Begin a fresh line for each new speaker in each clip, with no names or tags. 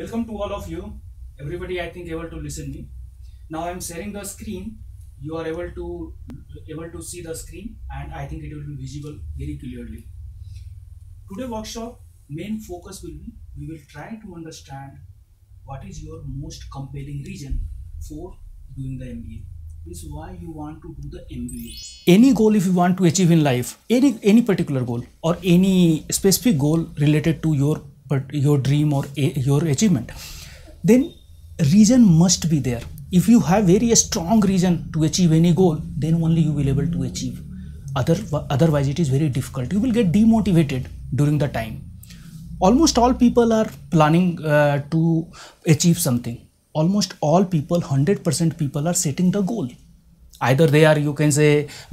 welcome to all of you everybody i think able to listen me now i'm sharing the screen you are able to able to see the screen and i think it will be visible very clearly today workshop main focus will be we will try to understand what is your most compelling reason for doing the mba Is why you want to do the mba any goal if you want to achieve in life any any particular goal or any specific goal related to your but your dream or a, your achievement then reason must be there if you have very strong reason to achieve any goal then only you will able to achieve other otherwise it is very difficult you will get demotivated during the time almost all people are planning uh, to achieve something almost all people 100% people are setting the goal either they are you can say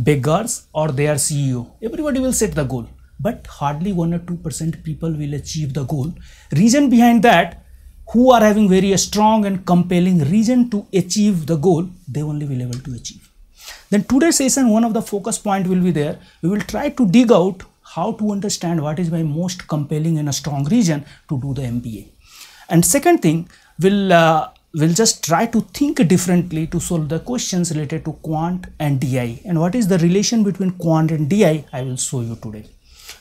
beggars or they are ceo everybody will set the goal but hardly 1 or 2% people will achieve the goal. Reason behind that, who are having very strong and compelling reason to achieve the goal, they only will able to achieve. Then today's session, one of the focus point will be there. We will try to dig out how to understand what is my most compelling and a strong reason to do the MBA. And second thing, we'll, uh, we'll just try to think differently to solve the questions related to quant and DI. And what is the relation between quant and DI, I will show you today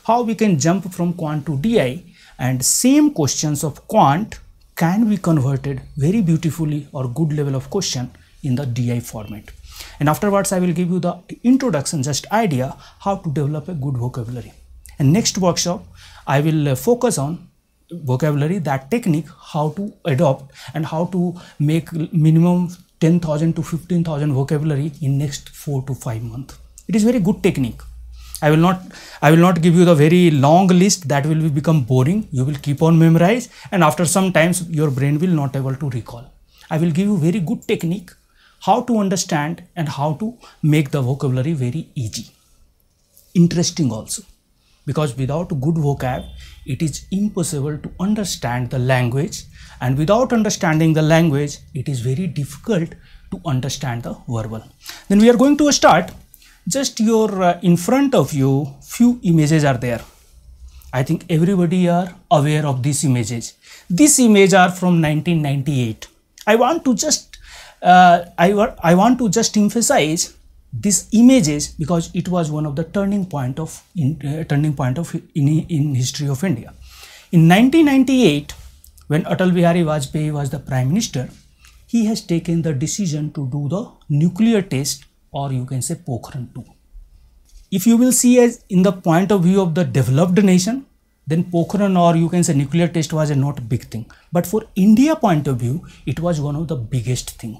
how we can jump from quant to di and same questions of quant can be converted very beautifully or good level of question in the di format and afterwards i will give you the introduction just idea how to develop a good vocabulary and next workshop i will uh, focus on vocabulary that technique how to adopt and how to make minimum 10000 to 15000 vocabulary in next 4 to 5 month it is very good technique I will not I will not give you the very long list that will become boring. You will keep on memorize and after some times your brain will not able to recall. I will give you very good technique how to understand and how to make the vocabulary very easy. Interesting also because without good vocab it is impossible to understand the language and without understanding the language it is very difficult to understand the verbal. Then we are going to start just your uh, in front of you few images are there i think everybody are aware of these images these images are from 1998 i want to just uh, I, I want to just emphasize these images because it was one of the turning point of in, uh, turning point of in, in history of india in 1998 when atal bihari vajpayee was the prime minister he has taken the decision to do the nuclear test or you can say Pokhran 2. If you will see as in the point of view of the developed nation, then Pokhran or you can say nuclear test was a not big thing. But for India point of view, it was one of the biggest thing.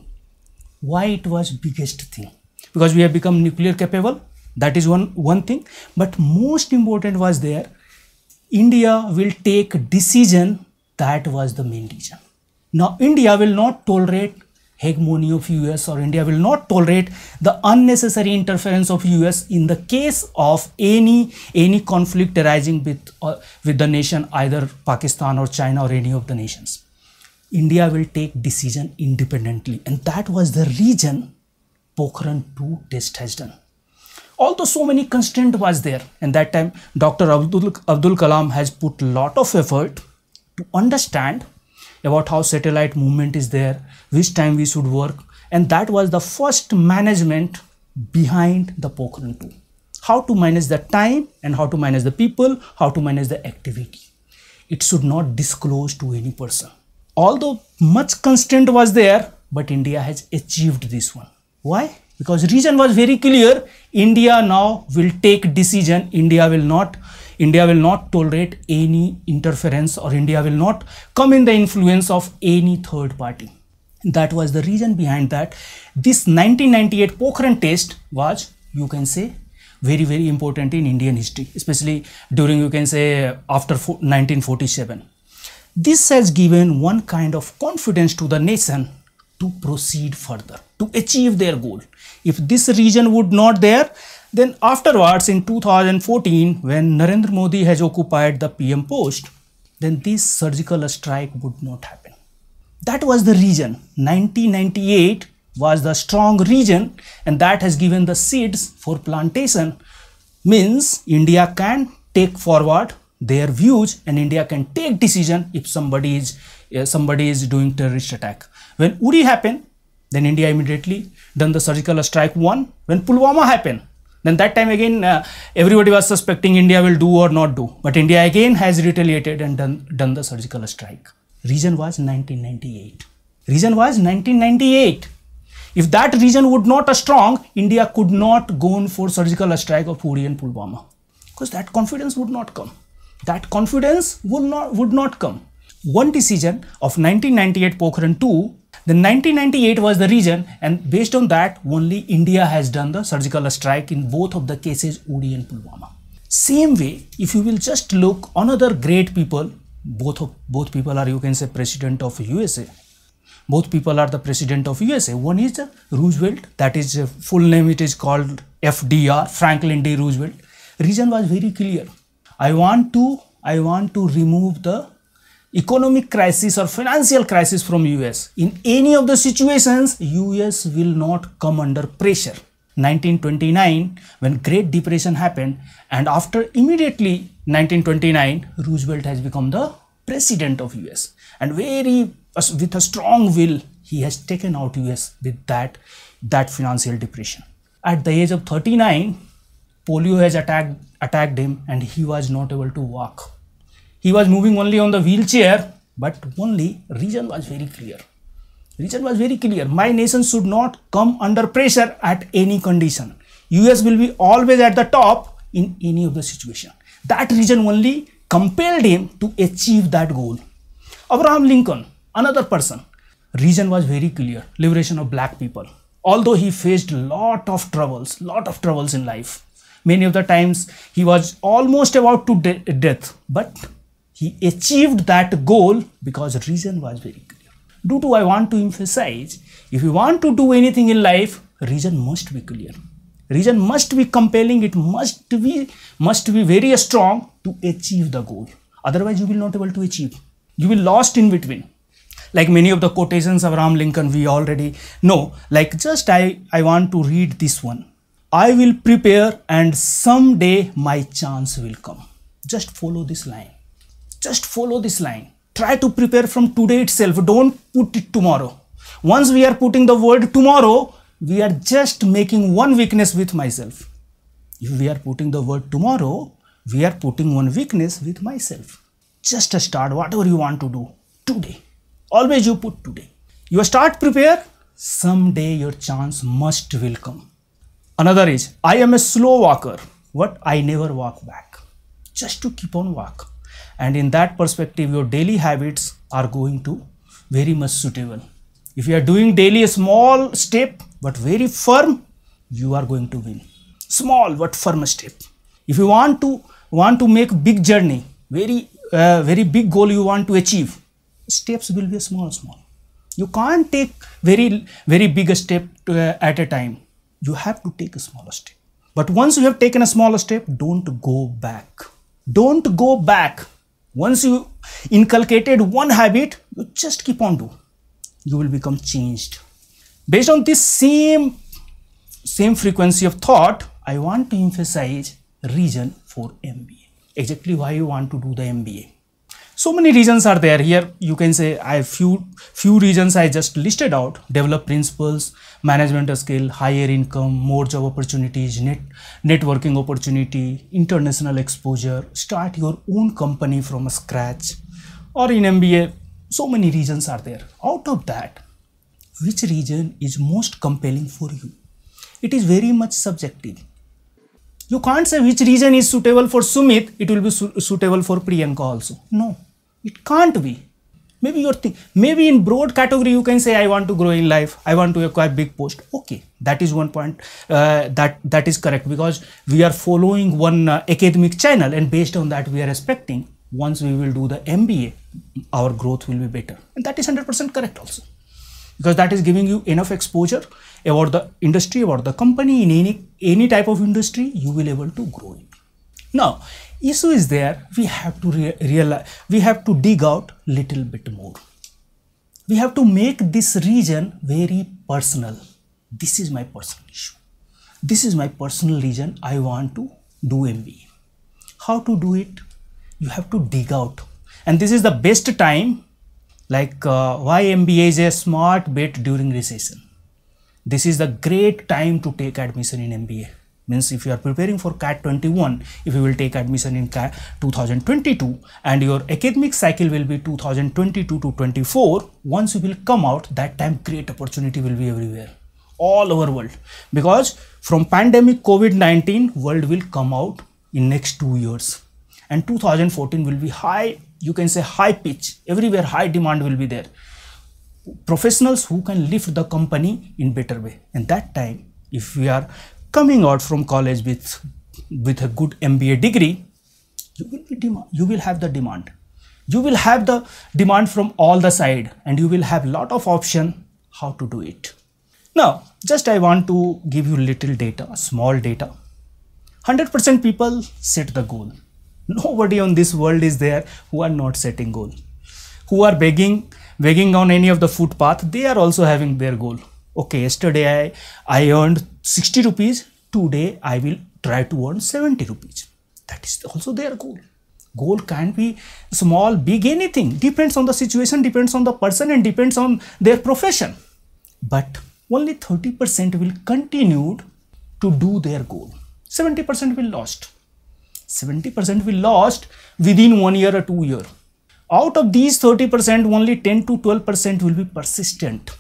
Why it was biggest thing? Because we have become nuclear capable. That is one, one thing. But most important was there, India will take decision. That was the main reason. Now, India will not tolerate hegemony of US or India will not tolerate the unnecessary interference of US in the case of any any conflict arising with uh, with the nation either Pakistan or China or any of the nations. India will take decision independently and that was the reason Pokhran 2 test has done. Although so many constraint was there and that time Dr. Abdul, Abdul Kalam has put lot of effort to understand about how satellite movement is there, which time we should work. And that was the first management behind the Pokhran 2. How to manage the time and how to manage the people, how to manage the activity. It should not disclose to any person. Although much constraint was there, but India has achieved this one. Why? Because reason was very clear, India now will take decision, India will not India will not tolerate any interference or India will not come in the influence of any third party. That was the reason behind that. This 1998 Pokhran test was, you can say, very very important in Indian history, especially during you can say after 1947. This has given one kind of confidence to the nation to proceed further to achieve their goal. If this region would not there, then afterwards in 2014 when Narendra Modi has occupied the PM post, then this surgical strike would not happen. That was the reason. 1998 was the strong region and that has given the seeds for plantation means India can take forward their views and India can take decision if somebody is uh, somebody is doing terrorist attack. When Uri happened, then India immediately done the surgical strike one. When Pulwama happened, then that time again, uh, everybody was suspecting India will do or not do. But India again has retaliated and done, done the surgical strike. Reason was 1998. Reason was 1998. If that reason would not strong, India could not go for surgical strike of Puri and Pulwama. Because that confidence would not come. That confidence would not, would not come. One decision of 1998 Pokhran 2 the 1998 was the reason, and based on that only India has done the surgical strike in both of the cases Uri and Pulwama. Same way if you will just look another great people both of both people are you can say president of USA both people are the president of USA. One is Roosevelt, that is uh, full name it is called FDR, Franklin D. Roosevelt. Reason was very clear. I want to I want to remove the economic crisis or financial crisis from US. In any of the situations, US will not come under pressure. 1929 when Great Depression happened and after immediately 1929 Roosevelt has become the president of US and very uh, with a strong will he has taken out US with that that financial depression. At the age of 39 polio has attacked attacked him and he was not able to walk he was moving only on the wheelchair but only reason was very clear reason was very clear my nation should not come under pressure at any condition us will be always at the top in any of the situation that reason only compelled him to achieve that goal abraham lincoln another person reason was very clear liberation of black people although he faced lot of troubles lot of troubles in life many of the times he was almost about to de death but he achieved that goal because reason was very clear. Due to I want to emphasize, if you want to do anything in life, reason must be clear. Reason must be compelling, it must be, must be very strong to achieve the goal. Otherwise, you will not able to achieve. You will lost in between like many of the quotations of Abraham Lincoln we already know. Like just I, I want to read this one. I will prepare and someday my chance will come. Just follow this line just follow this line. Try to prepare from today itself. Don't put it tomorrow. Once we are putting the word tomorrow, we are just making one weakness with myself. If we are putting the word tomorrow, we are putting one weakness with myself. Just start whatever you want to do today. Always you put today. You start prepare, someday your chance must will come. Another is, I am a slow walker. What? I never walk back. Just to keep on walk and in that perspective your daily habits are going to very much suitable if you are doing daily a small step but very firm you are going to win small but firm step if you want to want to make big journey very uh, very big goal you want to achieve steps will be small small you can't take very very big step to, uh, at a time you have to take a smaller step but once you have taken a smaller step don't go back don't go back once you inculcated one habit, you just keep on doing. You will become changed. Based on this same, same frequency of thought, I want to emphasize reason for MBA. Exactly why you want to do the MBA. So many reasons are there. Here you can say I have few few reasons I just listed out. Develop principles, management scale, higher income, more job opportunities, net, networking opportunity, international exposure, start your own company from scratch or in MBA. So many regions are there. Out of that, which region is most compelling for you? It is very much subjective. You can't say which region is suitable for Sumit, it will be su suitable for Priyanka also. No, it can't be maybe your thing. maybe in broad category you can say i want to grow in life i want to acquire big post okay that is one point uh, that that is correct because we are following one uh, academic channel and based on that we are expecting once we will do the mba our growth will be better and that is 100% correct also because that is giving you enough exposure about the industry about the company in any any type of industry you will able to grow in now issue is there we have to re realize we have to dig out little bit more we have to make this region very personal this is my personal issue this is my personal region i want to do mba how to do it you have to dig out and this is the best time like uh, why mba is a smart bet during recession this is the great time to take admission in mba means if you are preparing for CAT 21 if you will take admission in CAT 2022 and your academic cycle will be 2022 to 24 once you will come out that time great opportunity will be everywhere all over world because from pandemic COVID-19 world will come out in next two years and 2014 will be high you can say high pitch everywhere high demand will be there professionals who can lift the company in better way and that time if we are coming out from college with with a good MBA degree, you will be demand, you will have the demand. You will have the demand from all the side and you will have lot of option how to do it. Now, just I want to give you little data, small data. 100% people set the goal. Nobody on this world is there who are not setting goal. Who are begging, begging on any of the footpath, they are also having their goal okay yesterday I, I earned 60 rupees today I will try to earn 70 rupees that is also their goal goal can be small big anything depends on the situation depends on the person and depends on their profession but only 30% will continue to do their goal 70% will lost 70% will lost within one year or two year out of these 30% only 10 to 12% will be persistent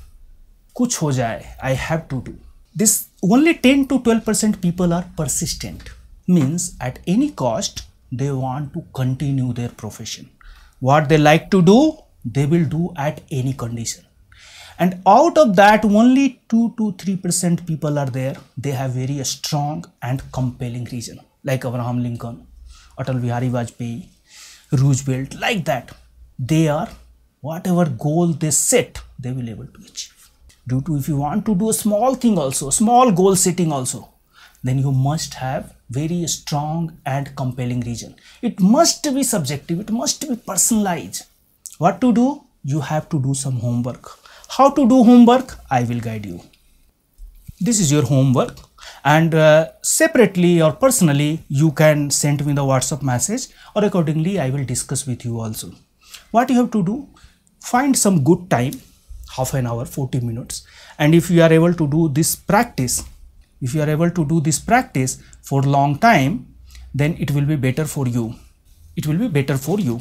कुछ हो जाए I have to do this only ten to twelve percent people are persistent means at any cost they want to continue their profession what they like to do they will do at any condition and out of that only two to three percent people are there they have very strong and compelling reason like Abraham Lincoln Atal Bihari Vajpayee Roosevelt like that they are what ever goal they set they will able to achieve do to if you want to do a small thing also small goal setting also then you must have very strong and compelling reason it must be subjective it must be personalized what to do you have to do some homework how to do homework i will guide you this is your homework and uh, separately or personally you can send me the whatsapp message or accordingly i will discuss with you also what you have to do find some good time half an hour 40 minutes and if you are able to do this practice if you are able to do this practice for long time then it will be better for you it will be better for you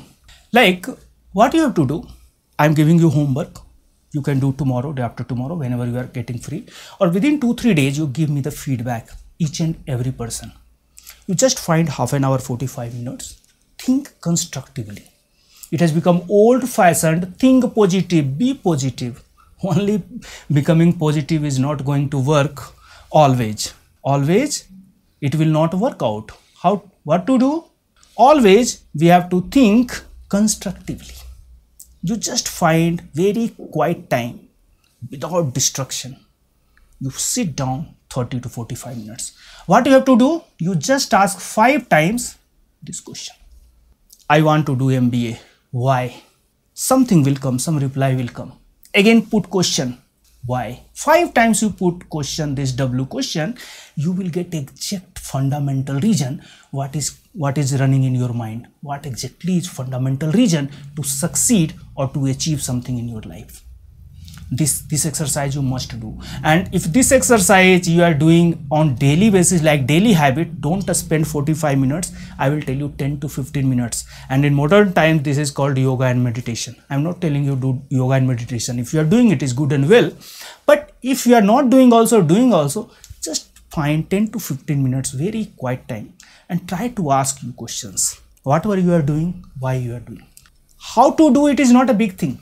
like what you have to do i am giving you homework you can do tomorrow day after tomorrow whenever you are getting free or within 2 3 days you give me the feedback each and every person you just find half an hour 45 minutes think constructively it has become old fashioned think positive be positive only becoming positive is not going to work always always it will not work out how what to do always we have to think constructively you just find very quiet time without distraction you sit down 30 to 45 minutes what you have to do you just ask five times this question i want to do mba why something will come some reply will come again put question why five times you put question this w question you will get exact fundamental reason what is what is running in your mind what exactly is fundamental reason to succeed or to achieve something in your life this this exercise you must do and if this exercise you are doing on daily basis like daily habit don't spend 45 minutes i will tell you 10 to 15 minutes and in modern time this is called yoga and meditation i'm not telling you do yoga and meditation if you are doing it is good and well but if you are not doing also doing also just find 10 to 15 minutes very quiet time and try to ask you questions whatever you are doing why you are doing how to do it is not a big thing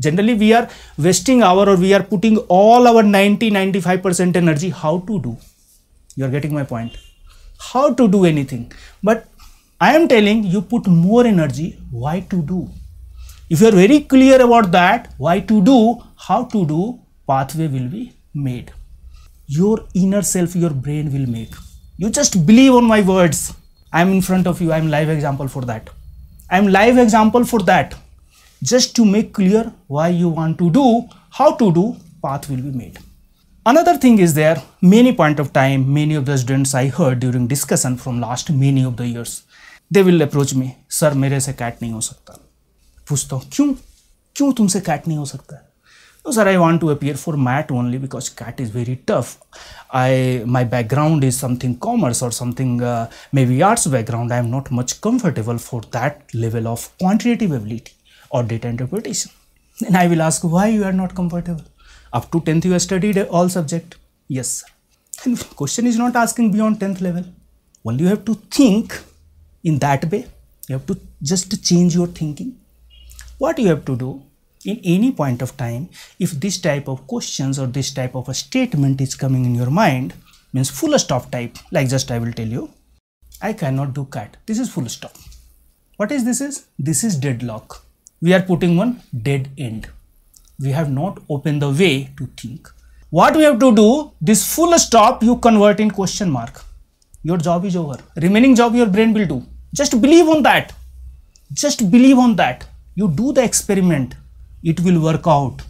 generally we are wasting our or we are putting all our 90 95% energy how to do you are getting my point how to do anything but i am telling you put more energy why to do if you are very clear about that why to do how to do pathway will be made your inner self your brain will make you just believe on my words i am in front of you i am live example for that i am live example for that just to make clear why you want to do how to do path will be made another thing is there many point of time many of the students i heard during discussion from last many of the years they will approach me sir mere se cat nahi ho sakta puchta kyun kyun tumse cat nahi ho sakta no, sir i want to appear for mat only because cat is very tough i my background is something commerce or something uh, maybe arts background i am not much comfortable for that level of quantitative ability or data interpretation. Then I will ask why you are not comfortable. Up to 10th you have studied all subject. Yes, sir. And question is not asking beyond 10th level. Only you have to think in that way. You have to just change your thinking. What you have to do in any point of time, if this type of questions or this type of a statement is coming in your mind, means full stop type, like just I will tell you, I cannot do cat. This is full stop. What is this is? This is deadlock we are putting one dead end. We have not opened the way to think. What we have to do, this full stop you convert in question mark. Your job is over. Remaining job your brain will do. Just believe on that. Just believe on that. You do the experiment. It will work out.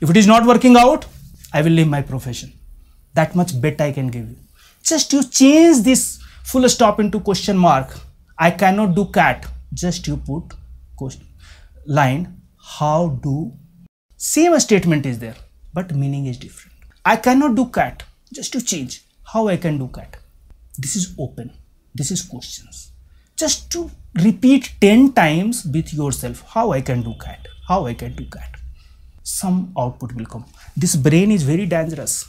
If it is not working out, I will leave my profession. That much bet I can give you. Just you change this full stop into question mark. I cannot do cat. Just you put question line how do same statement is there but meaning is different i cannot do cat just to change how i can do cat this is open this is questions just to repeat 10 times with yourself how i can do cat how i can do cat some output will come this brain is very dangerous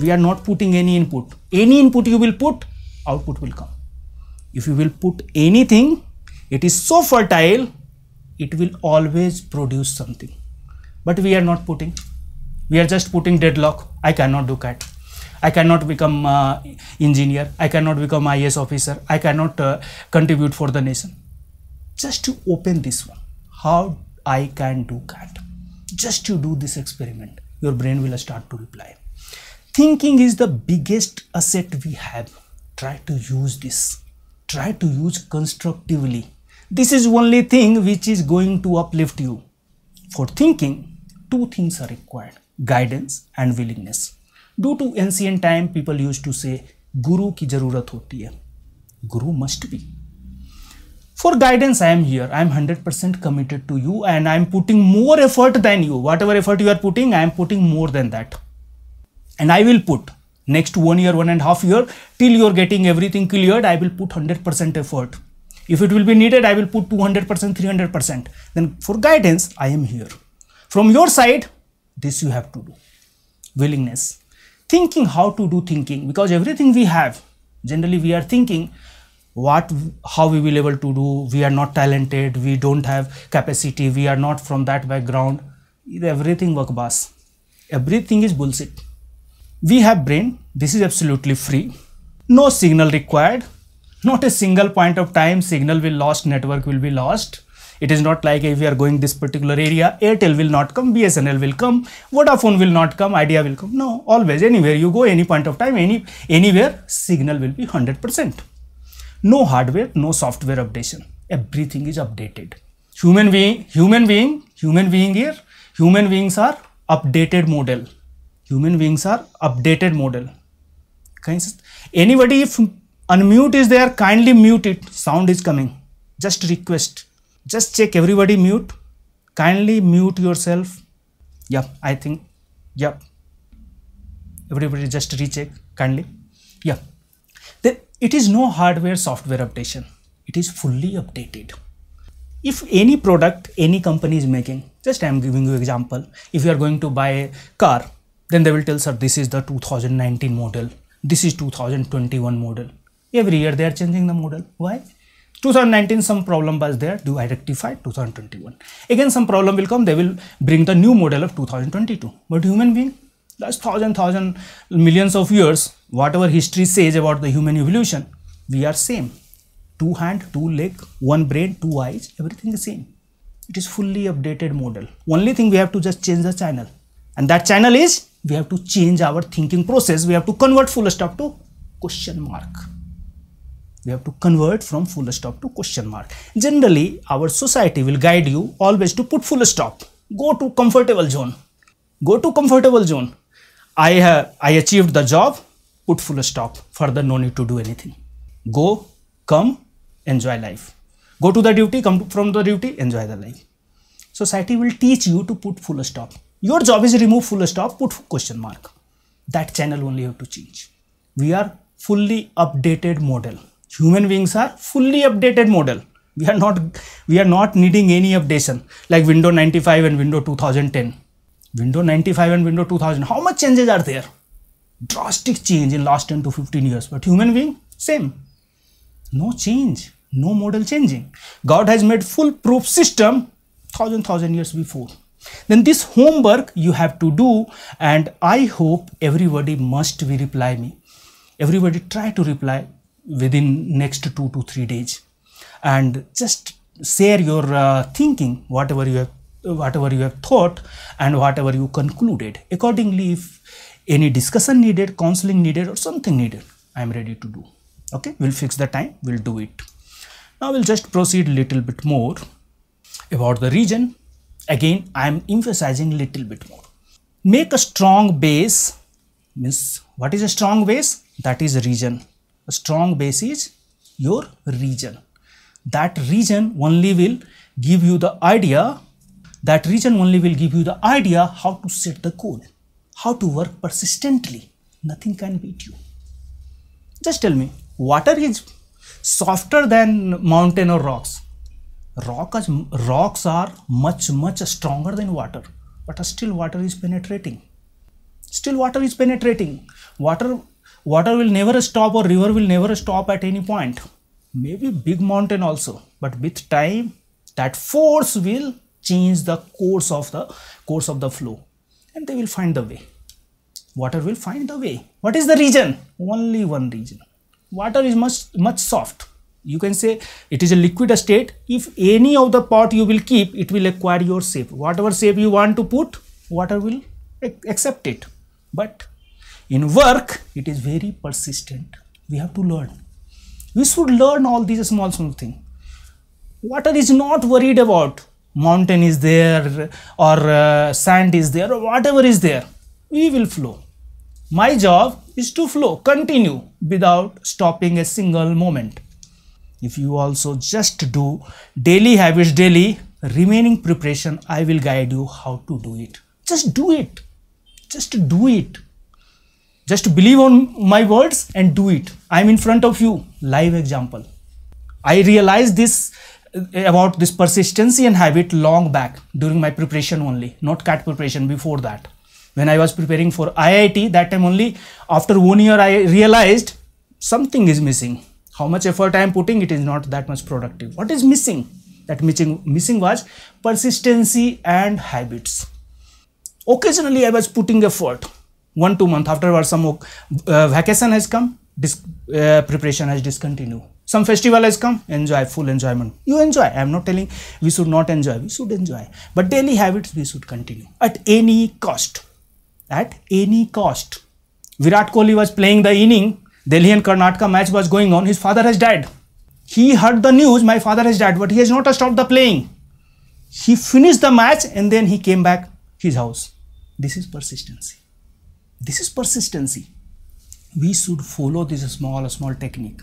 we are not putting any input any input you will put output will come if you will put anything it is so fertile it will always produce something but we are not putting we are just putting deadlock i cannot do cat i cannot become uh, engineer i cannot become is officer i cannot uh, contribute for the nation just to open this one how i can do cat just to do this experiment your brain will start to reply thinking is the biggest asset we have try to use this try to use constructively this is only thing which is going to uplift you. For thinking, two things are required, guidance and willingness. Due to ancient time, people used to say, Guru ki jarurat hoti hai. Guru must be. For guidance, I am here. I am 100% committed to you and I am putting more effort than you. Whatever effort you are putting, I am putting more than that. And I will put next one year, one and a half year till you are getting everything cleared. I will put 100% effort. If it will be needed, I will put 200%, 300%. Then for guidance, I am here. From your side, this you have to do. Willingness. Thinking, how to do thinking, because everything we have, generally we are thinking what, how we will able to do, we are not talented, we don't have capacity, we are not from that background. Everything work bus. Everything is bullshit. We have brain, this is absolutely free. No signal required, not a single point of time signal will lost network will be lost it is not like if we are going this particular area airtel will not come bsnl will come vodafone will not come idea will come no always anywhere you go any point of time any anywhere signal will be 100% no hardware no software updation everything is updated human being human being human being here human beings are updated model human beings are updated model anybody if unmute is there kindly mute it sound is coming just request just check everybody mute kindly mute yourself yep i think yep everybody just recheck kindly yeah then it is no hardware software updation it is fully updated if any product any company is making just i'm giving you example if you are going to buy a car then they will tell sir this is the 2019 model this is 2021 model every year they are changing the model why 2019 some problem was there do i rectify 2021 again some problem will come they will bring the new model of 2022 but human being that's thousand thousand millions of years whatever history says about the human evolution we are same two hand two leg one brain two eyes everything is same it is fully updated model only thing we have to just change the channel and that channel is we have to change our thinking process we have to convert full stop to question mark we have to convert from full stop to question mark generally our society will guide you always to put full stop go to comfortable zone go to comfortable zone i have uh, i achieved the job put full stop further no need to do anything go come enjoy life go to the duty come from the duty enjoy the life society will teach you to put full stop your job is remove full stop put question mark that channel only you have to change we are fully updated model human beings are fully updated model we are not we are not needing any updation like windows 95 and windows 2010 windows 95 and windows 2000 how much changes are there drastic change in last 10 to 15 years but human being same no change no model changing god has made full proof system thousand thousand years before then this homework you have to do and i hope everybody must be reply me everybody try to reply within next two to three days and just share your uh, thinking whatever you have whatever you have thought and whatever you concluded accordingly if any discussion needed counseling needed or something needed i am ready to do okay we'll fix the time we'll do it now we'll just proceed a little bit more about the region again i am emphasizing a little bit more make a strong base means what is a strong base that is region strong base is your region. That region only will give you the idea, that region only will give you the idea how to set the code, how to work persistently. Nothing can beat you. Just tell me, water is softer than mountain or rocks. Rock is, rocks are much, much stronger than water, but still water is penetrating. Still water is penetrating. Water water will never stop or river will never stop at any point maybe big mountain also but with time that force will change the course of the course of the flow and they will find the way water will find the way what is the region only one region water is much much soft you can say it is a liquid state if any of the pot you will keep it will acquire your shape whatever shape you want to put water will accept it but in work, it is very persistent. We have to learn. We should learn all these small, small things. Water is not worried about mountain is there or uh, sand is there or whatever is there. We will flow. My job is to flow, continue without stopping a single moment. If you also just do daily habits daily, remaining preparation, I will guide you how to do it. Just do it. Just do it. Just believe on my words and do it. I'm in front of you. Live example. I realized this uh, about this persistency and habit long back during my preparation only, not CAT preparation before that. When I was preparing for IIT, that time only after one year I realized something is missing. How much effort I am putting, it is not that much productive. What is missing? That missing, missing was persistency and habits. Occasionally I was putting effort, one two month afterwards some uh, vacation has come this uh, preparation has discontinued some festival has come enjoy full enjoyment you enjoy i am not telling we should not enjoy we should enjoy but daily habits we should continue at any cost at any cost virat kohli was playing the inning delhi and karnataka match was going on his father has died he heard the news my father has died but he has not stopped the playing he finished the match and then he came back his house this is persistency this is persistency we should follow this small small technique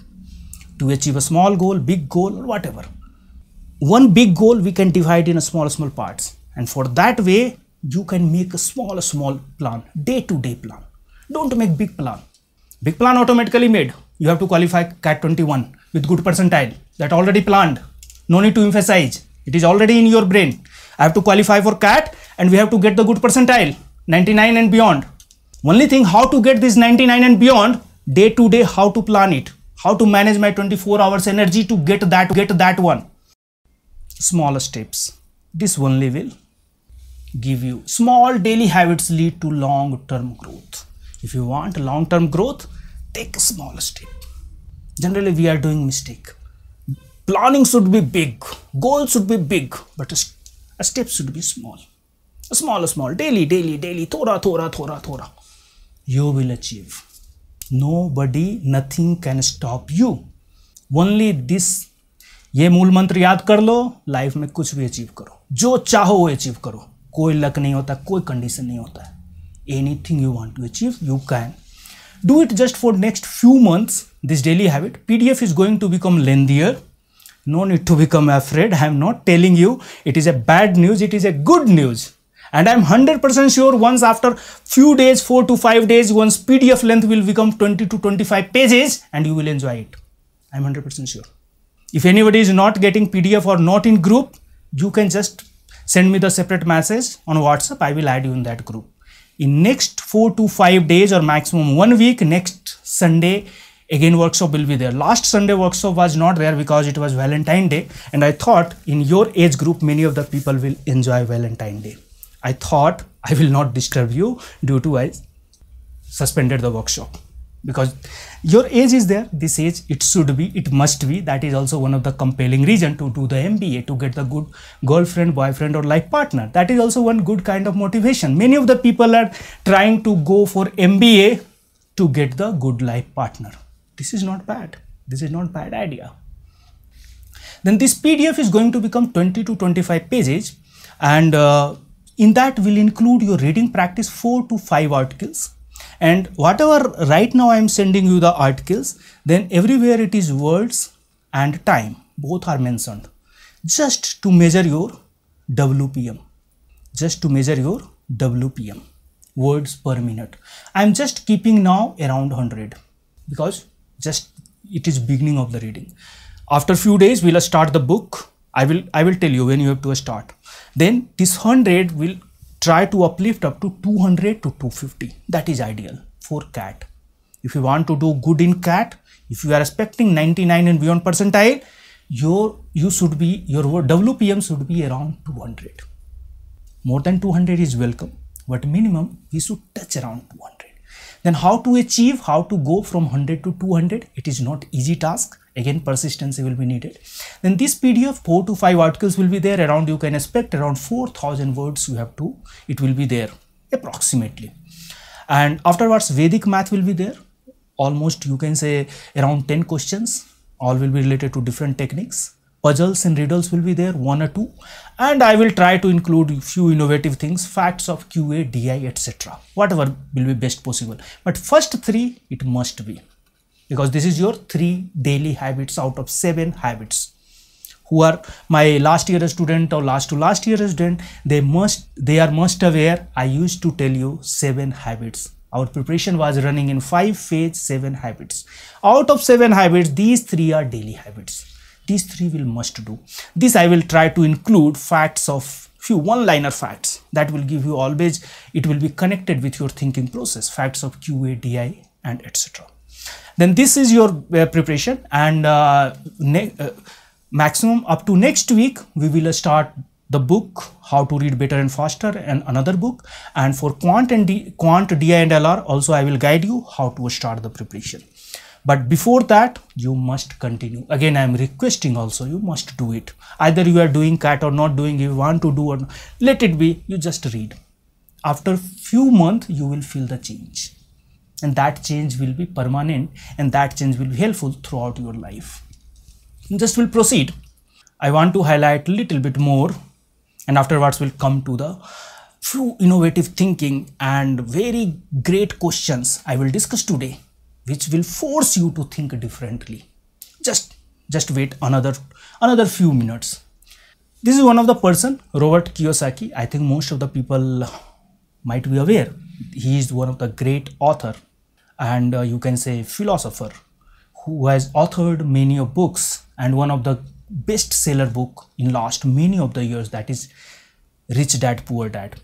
to achieve a small goal big goal or whatever one big goal we can divide in a small small parts and for that way you can make a small small plan day to day plan don't make big plan big plan automatically made you have to qualify cat 21 with good percentile that already planned no need to emphasize it is already in your brain i have to qualify for cat and we have to get the good percentile 99 and beyond only thing how to get this 99 and beyond day to day how to plan it how to manage my 24 hours energy to get that get that one smaller steps this only will give you small daily habits lead to long term growth if you want long term growth take a small step generally we are doing mistake planning should be big goals should be big but a, step should be small a small small daily daily daily thora thora thora thora you will achieve nobody nothing can stop you only this ये मूल मंत्र याद कर लो life में कुछ भी achieve करो जो चाहो वो अचीव करो कोई लक नहीं होता कोई कंडीशन नहीं होता anything you want to achieve you can do it just for next few months this daily habit P D F is going to become lengthier no need to become afraid I am not telling you it is a bad news it is a good news and I'm 100% sure once after few days 4 to 5 days once PDF length will become 20 to 25 pages and you will enjoy it I'm 100% sure if anybody is not getting PDF or not in group you can just send me the separate message on WhatsApp I will add you in that group in next 4 to 5 days or maximum 1 week next Sunday again workshop will be there last sunday workshop was not there because it was valentine day and i thought in your age group many of the people will enjoy valentine day I thought I will not disturb you due to I suspended the workshop because your age is there this age it should be it must be that is also one of the compelling reason to do the mba to get the good girlfriend boyfriend or life partner that is also one good kind of motivation many of the people are trying to go for mba to get the good life partner this is not bad this is not bad idea then this pdf is going to become 20 to 25 pages and uh, in that will include your reading practice 4 to 5 articles and whatever right now I am sending you the articles then everywhere it is words and time both are mentioned just to measure your WPM just to measure your WPM words per minute I am just keeping now around 100 because just it is beginning of the reading after few days we'll start the book I will, I will tell you when you have to start. Then this 100 will try to uplift up to 200 to 250. That is ideal for CAT. If you want to do good in CAT, if you are expecting 99 and beyond percentile, your you should be your WPM should be around 200. More than 200 is welcome, but minimum we should touch around 200. Then how to achieve, how to go from 100 to 200? It is not easy task again persistence will be needed then this pdf four to five articles will be there around you can expect around 4000 words you have to it will be there approximately and afterwards vedic math will be there almost you can say around 10 questions all will be related to different techniques puzzles and riddles will be there one or two and i will try to include few innovative things facts of qa di etc whatever will be best possible but first three it must be because this is your three daily habits out of seven habits who are my last year student or last to last year student they must they are must aware i used to tell you seven habits our preparation was running in five phase seven habits out of seven habits these three are daily habits these three will must do this i will try to include facts of few one liner facts that will give you always it will be connected with your thinking process facts of qa di and etc then this is your uh, preparation and uh, uh, maximum up to next week we will start the book how to read better and faster and another book and for quant and D, quant di and lr also i will guide you how to start the preparation but before that you must continue again i am requesting also you must do it either you are doing cat or not doing you want to do or not. let it be you just read after few months you will feel the change and that change will be permanent and that change will be helpful throughout your life. Just will proceed. I want to highlight a little bit more and afterwards we'll come to the few innovative thinking and very great questions I will discuss today which will force you to think differently. Just just wait another another few minutes. This is one of the person Robert Kiyosaki I think most of the people might be aware he is one of the great author and uh, you can say philosopher who has authored many of books and one of the best seller book in last many of the years that is rich dad poor dad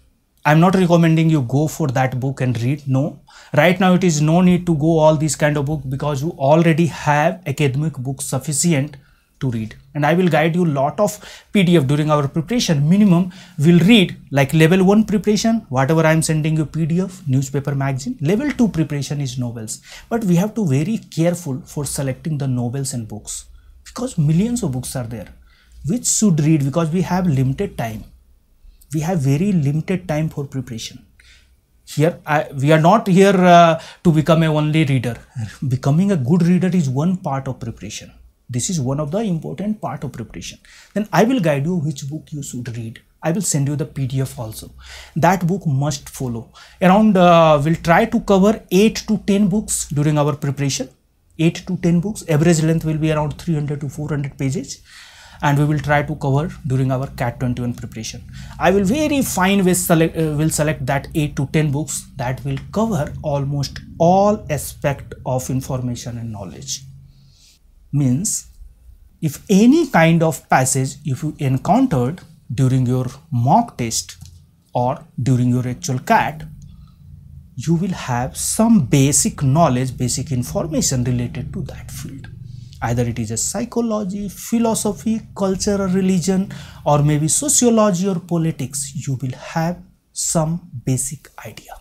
i'm not recommending you go for that book and read no right now it is no need to go all these kind of book because you already have academic books sufficient to read and I will guide you lot of PDF during our preparation minimum we'll read like level 1 preparation whatever I am sending you PDF newspaper magazine level 2 preparation is novels but we have to very careful for selecting the novels and books because millions of books are there which should read because we have limited time we have very limited time for preparation here I, we are not here uh, to become a only reader becoming a good reader is one part of preparation this is one of the important part of preparation. Then I will guide you which book you should read. I will send you the PDF also. That book must follow. Around, uh, we'll try to cover 8 to 10 books during our preparation. 8 to 10 books. Average length will be around 300 to 400 pages. And we will try to cover during our CAT 21 preparation. I will very fine way select, uh, will select that 8 to 10 books that will cover almost all aspect of information and knowledge means if any kind of passage if you encountered during your mock test or during your actual CAT, you will have some basic knowledge, basic information related to that field. Either it is a psychology, philosophy, culture or religion, or maybe sociology or politics, you will have some basic idea.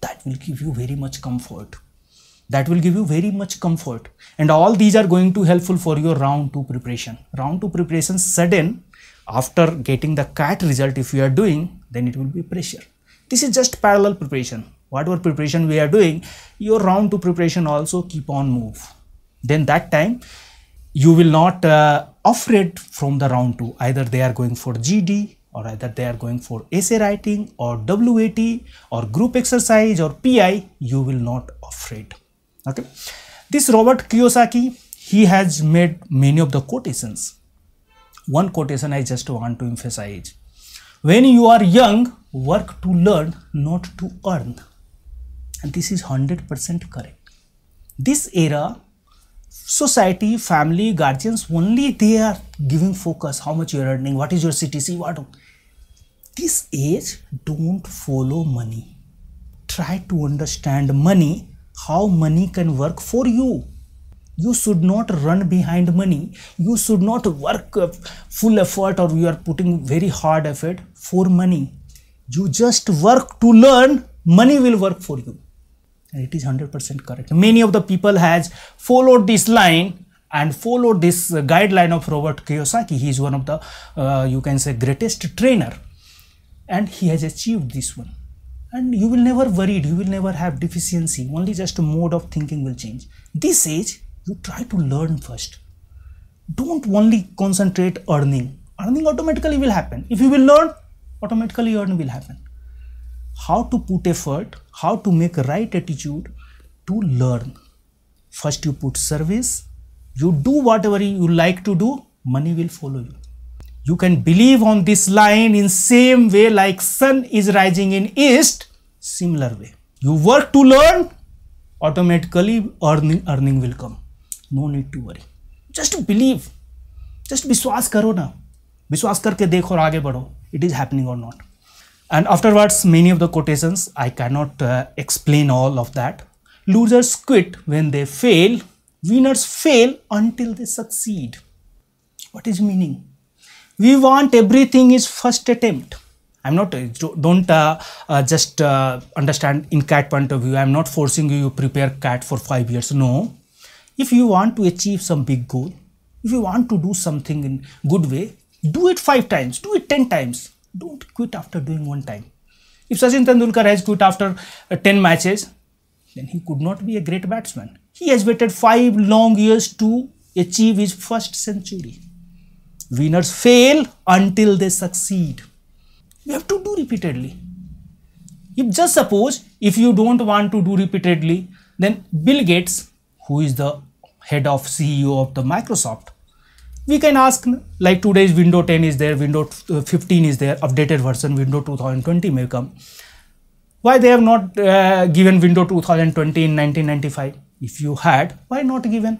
That will give you very much comfort that will give you very much comfort and all these are going to helpful for your round 2 preparation round 2 preparation sudden after getting the cat result if you are doing then it will be pressure this is just parallel preparation whatever preparation we are doing your round 2 preparation also keep on move then that time you will not uh, afraid from the round 2 either they are going for gd or either they are going for essay writing or WAT or group exercise or PI, you will not afraid okay this robert kiyosaki he has made many of the quotations one quotation i just want to emphasize when you are young work to learn not to earn and this is 100% correct this era society family guardians only they are giving focus how much you are earning what is your ctc what this age don't follow money try to understand money how money can work for you you should not run behind money you should not work full effort or you are putting very hard effort for money you just work to learn money will work for you and it is 100% correct many of the people has followed this line and followed this guideline of robert kiyosaki he is one of the uh, you can say greatest trainer and he has achieved this one and you will never worried you will never have deficiency only just mode of thinking will change this age you try to learn first don't only concentrate earning earning automatically will happen if you will learn automatically earning will happen how to put effort how to make right attitude to learn first you put service you do whatever you like to do money will follow you you can believe on this line in same way like sun is rising in east similar way you work to learn automatically earning earning will come no need to worry just believe just विश्वास करो ना विश्वास करके देखो आगे बढ़ो it is happening or not and afterwards many of the quotations i cannot uh, explain all of that losers quit when they fail winners fail until they succeed what is meaning we want everything is first attempt i'm not don't uh, uh, just uh, understand in cat point of view i'm not forcing you to prepare cat for 5 years no if you want to achieve some big goal if you want to do something in good way do it 5 times do it 10 times don't quit after doing one time if sachin tendulkar has quit after uh, 10 matches then he could not be a great batsman he has waited 5 long years to achieve his first century Winners fail until they succeed. You have to do repeatedly. If just suppose if you don't want to do repeatedly, then Bill Gates, who is the head of CEO of the Microsoft, we can ask like today's window 10 is there window uh, 15 is there updated version window 2020 may come why they have not uh, given window 2020 in 1995 if you had why not given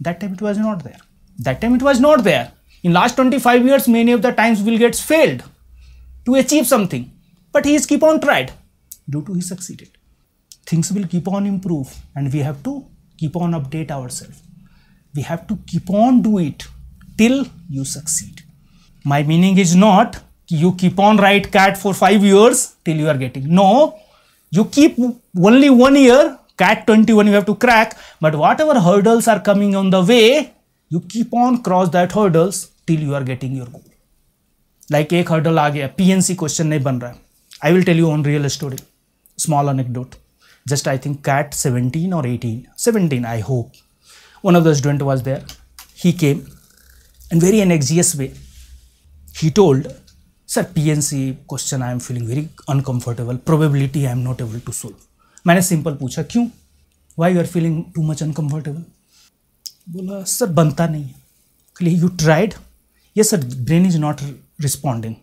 that time it was not there that time it was not there in last 25 years, many of the times Bill Gates failed to achieve something, but he is keep on tried. Due to he succeeded. Things will keep on improve and we have to keep on update ourselves. We have to keep on do it till you succeed. My meaning is not you keep on write cat for 5 years till you are getting. No, you keep only one year cat 21 you have to crack but whatever hurdles are coming on the way you keep on cross that hurdles till you are getting your goal like एक hurdle आ गया PNC question नहीं बन रहा है I will tell you on real story small anecdote just I think CAT seventeen और eighteen seventeen I hope one of the student was there he came he very anxious way he told sir P N C question I am feeling very uncomfortable probability I am not able to solve मैंने simple पूछा क्यों why you are feeling too much uncomfortable बोला sir बनता नहीं है you tried yes sir brain is not responding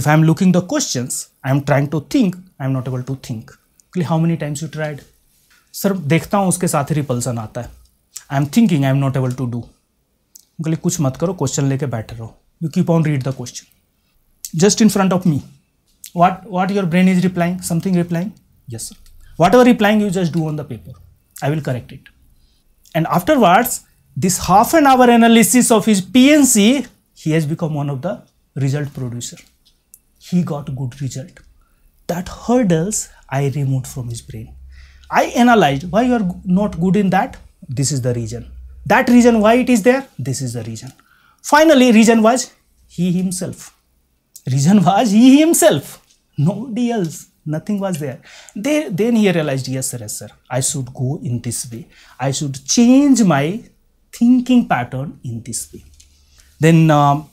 if i am looking the questions i am trying to think i am not able to think how many times you tried sir dekhta hu uske sath ही repulsion आता है I am thinking I am not able to do उनके कुछ मत करो question लेके बैठे रहो you keep on read the question just in front of me what what your brain is replying something replying yes sir whatever replying you just do on the paper i will correct it and afterwards this half an hour analysis of his pnc he has become one of the result producer. He got good result. That hurdles I removed from his brain. I analyzed why you are not good in that. This is the reason. That reason why it is there. This is the reason. Finally, reason was he himself. Reason was he himself. Nobody else. Nothing was there. They, then he realized, yes, sir, yes, sir. I should go in this way. I should change my thinking pattern in this way. Then um,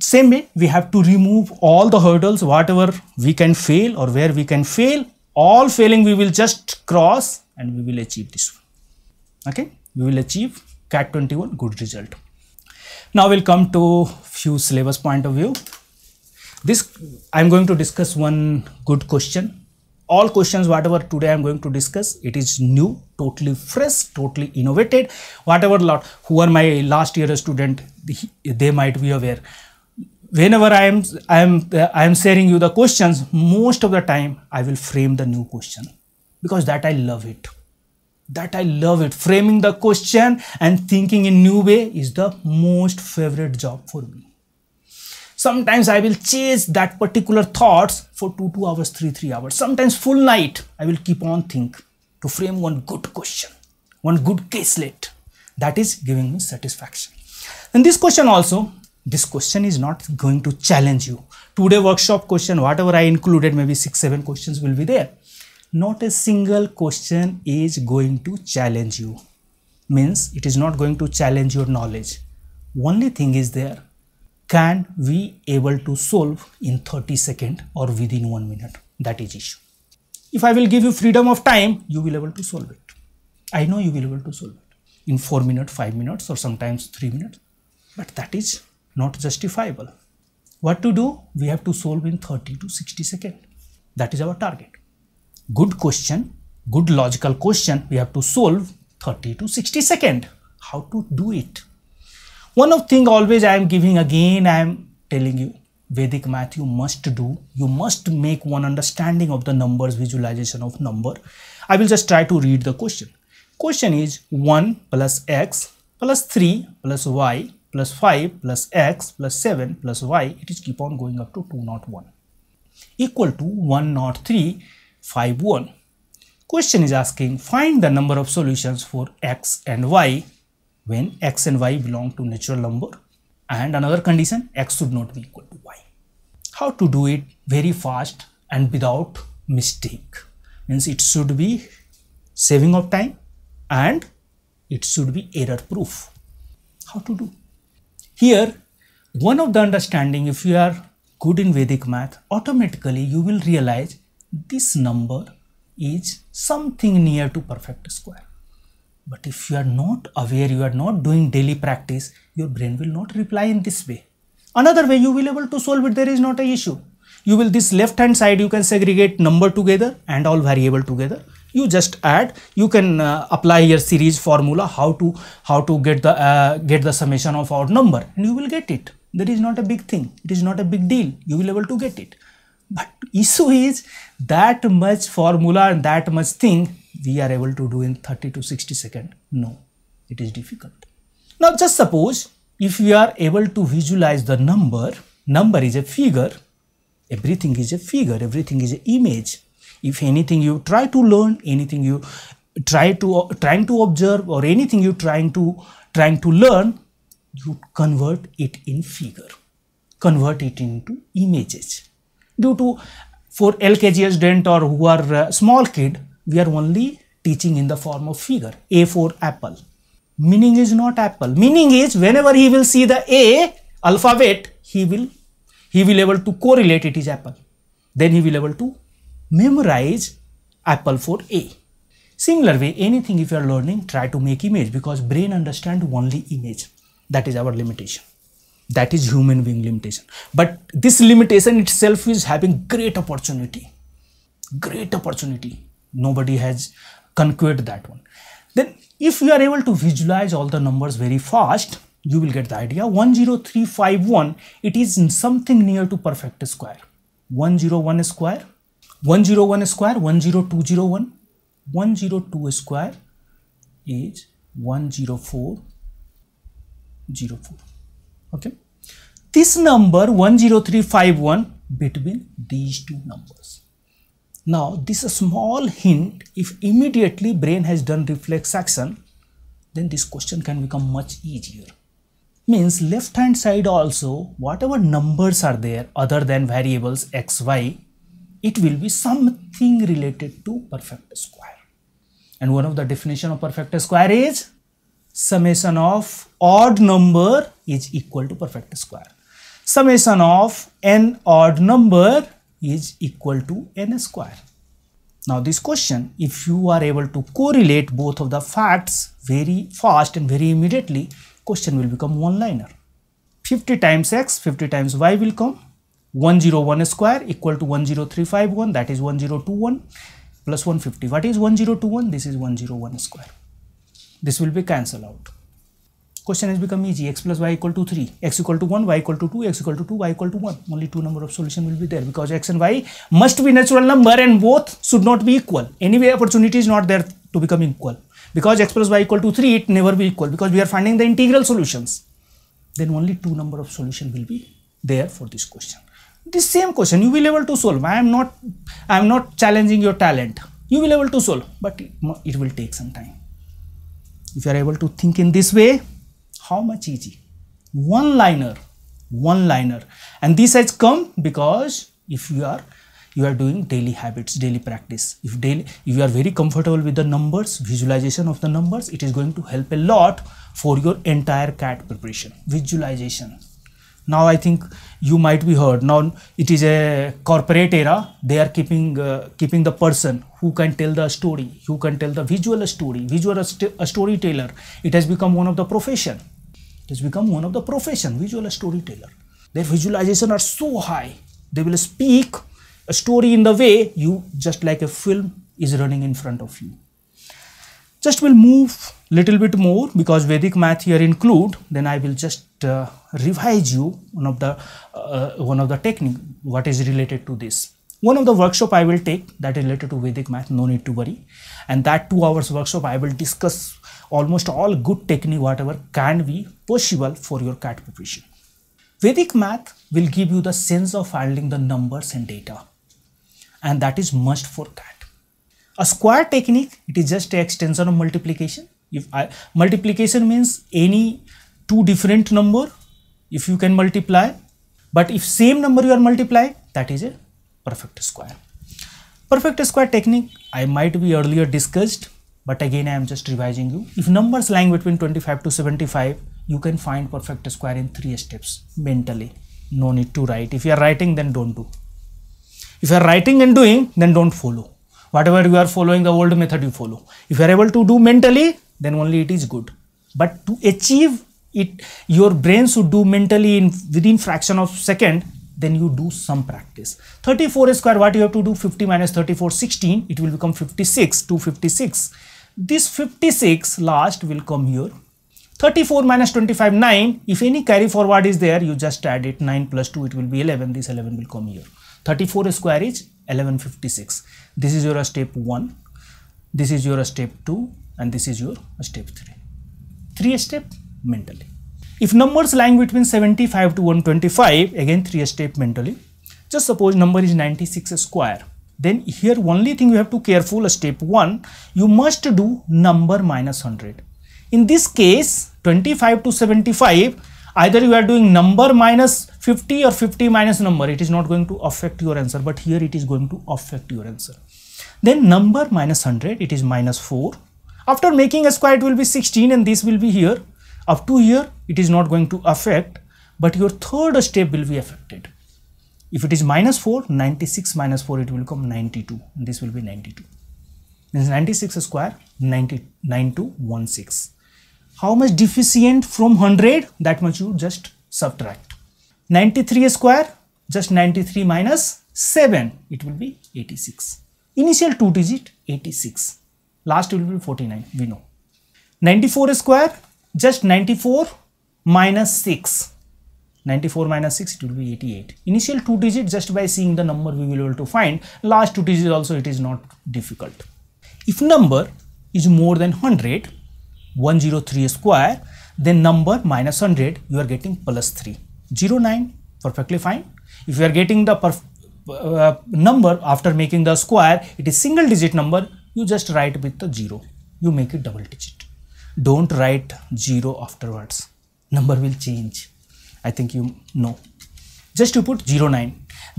same way, we have to remove all the hurdles, whatever we can fail or where we can fail, all failing we will just cross and we will achieve this one. Okay, we will achieve CAT 21 good result. Now we'll come to few syllabus point of view. This I'm going to discuss one good question all questions whatever today i'm going to discuss it is new totally fresh totally innovated whatever lot who are my last year student they might be aware whenever i am i am i am sharing you the questions most of the time i will frame the new question because that i love it that i love it framing the question and thinking in new way is the most favorite job for me sometimes i will chase that particular thoughts for 2 2 hours 3 3 hours sometimes full night i will keep on think to frame one good question one good caselet that is giving me satisfaction and this question also this question is not going to challenge you today workshop question whatever i included maybe 6 7 questions will be there not a single question is going to challenge you means it is not going to challenge your knowledge only thing is there can we able to solve in 30 second or within one minute that is issue if i will give you freedom of time you will able to solve it i know you will able to solve it in four minutes five minutes or sometimes three minutes but that is not justifiable what to do we have to solve in 30 to 60 second that is our target good question good logical question we have to solve 30 to 60 second how to do it one of thing always I am giving again, I am telling you, Vedic math you must do. You must make one understanding of the numbers, visualization of number. I will just try to read the question. Question is 1 plus x plus 3 plus y plus 5 plus x plus 7 plus y. It is keep on going up to 2 not 1 equal to 1 not 3 5 1. Question is asking find the number of solutions for x and y when x and y belong to natural number and another condition x should not be equal to y. How to do it very fast and without mistake means it should be saving of time and it should be error proof. How to do? Here one of the understanding if you are good in Vedic math automatically you will realize this number is something near to perfect square but if you are not aware, you are not doing daily practice, your brain will not reply in this way. Another way you will able to solve it, there is not a issue. You will this left hand side, you can segregate number together and all variable together. You just add, you can uh, apply your series formula, how to how to get the uh, get the summation of odd number and you will get it. That is not a big thing. It is not a big deal. You will able to get it. But issue is that much formula and that much thing we are able to do in 30 to 60 second. No, it is difficult. Now just suppose if we are able to visualize the number, number is a figure, everything is a figure, everything is an image. If anything you try to learn, anything you try to uh, trying to observe or anything you trying to trying to learn, you convert it in figure, convert it into images. Due to for LKG student or who are uh, small kid, we are only teaching in the form of figure a for apple meaning is not apple meaning is whenever he will see the a alphabet he will he will able to correlate it is apple then he will able to memorize apple for a similar way anything if you are learning try to make image because brain understand only image that is our limitation that is human being limitation but this limitation itself is having great opportunity great opportunity nobody has conquered that one then if you are able to visualize all the numbers very fast you will get the idea 10351 it is something near to perfect square 101 square 101 square 10201 102 square is 10404 okay this number 10351 between these two numbers now this small hint, if immediately brain has done reflex action, then this question can become much easier. Means left hand side also, whatever numbers are there other than variables x, y, it will be something related to perfect square. And one of the definition of perfect square is summation of odd number is equal to perfect square. Summation of n odd number is equal to n square. Now this question, if you are able to correlate both of the facts very fast and very immediately, question will become one-liner. 50 times x, 50 times y will come. 101 square equal to 10351, that is 1021 plus 150. What is 1021? This is 101 square. This will be cancelled out. Question has become easy. x plus y equal to 3, x equal to 1, y equal to 2, x equal to 2, y equal to 1. Only two number of solution will be there because x and y must be natural number and both should not be equal. Anyway, opportunity is not there to become equal. Because x plus y equal to 3, it never be equal because we are finding the integral solutions. Then only two number of solution will be there for this question. This same question you will able to solve. I am not, I am not challenging your talent. You will able to solve, but it, it will take some time. If you are able to think in this way, how much easy one liner one liner and this has come because if you are you are doing daily habits daily practice if daily if you are very comfortable with the numbers visualization of the numbers it is going to help a lot for your entire cat preparation visualization now i think you might be heard now it is a corporate era they are keeping uh, keeping the person who can tell the story who can tell the visual story visual st storyteller it has become one of the profession it has become one of the profession, visual storyteller. Their visualization are so high. They will speak a story in the way you, just like a film is running in front of you. Just will move little bit more because Vedic math here include, then I will just uh, revise you one of the, uh, one of the technique, what is related to this one of the workshop i will take that is related to vedic math no need to worry and that two hours workshop i will discuss almost all good technique whatever can be possible for your cat preparation. Vedic math will give you the sense of handling the numbers and data and that is must for cat. A square technique, it is just an extension of multiplication. If I, multiplication means any two different number, if you can multiply, but if same number you are multiplying, that is a perfect square. Perfect square technique, I might be earlier discussed but again I am just revising you. If numbers lying between 25 to 75, you can find perfect square in three steps mentally. No need to write. If you are writing, then don't do. If you are writing and doing, then don't follow. Whatever you are following, the old method you follow. If you are able to do mentally, then only it is good. But to achieve it, your brain should do mentally in within fraction of second, then you do some practice. 34 square, what you have to do? 50 minus 34, 16, it will become 56, 256 this 56 last will come here 34 minus 25 9 if any carry forward is there you just add it 9 plus 2 it will be 11 this 11 will come here 34 square is 1156 this is your step 1 this is your step 2 and this is your step 3 three step mentally if numbers lying between 75 to 125 again three step mentally just suppose number is 96 square then here only thing you have to careful step 1 you must do number minus 100 in this case 25 to 75 either you are doing number minus 50 or 50 minus number it is not going to affect your answer but here it is going to affect your answer then number minus 100 it is minus 4 after making a square it will be 16 and this will be here up to here it is not going to affect but your third step will be affected if it is minus 4, 96 minus 4, it will become 92. This will be 92. This 96 square, 9216. How much deficient from 100? That much you just subtract. 93 square, just 93 minus 7, it will be 86. Initial two digit, 86. Last will be 49, we know. 94 square, just 94 minus 6, 94 minus 6 it will be 88 initial two digits just by seeing the number we will able to find last two digits also it is not difficult if number is more than 100 103 square then number minus 100 you are getting plus 3 09 perfectly fine if you are getting the uh, number after making the square it is single digit number you just write with the 0 you make it double digit don't write 0 afterwards number will change I think you know. Just to put 09.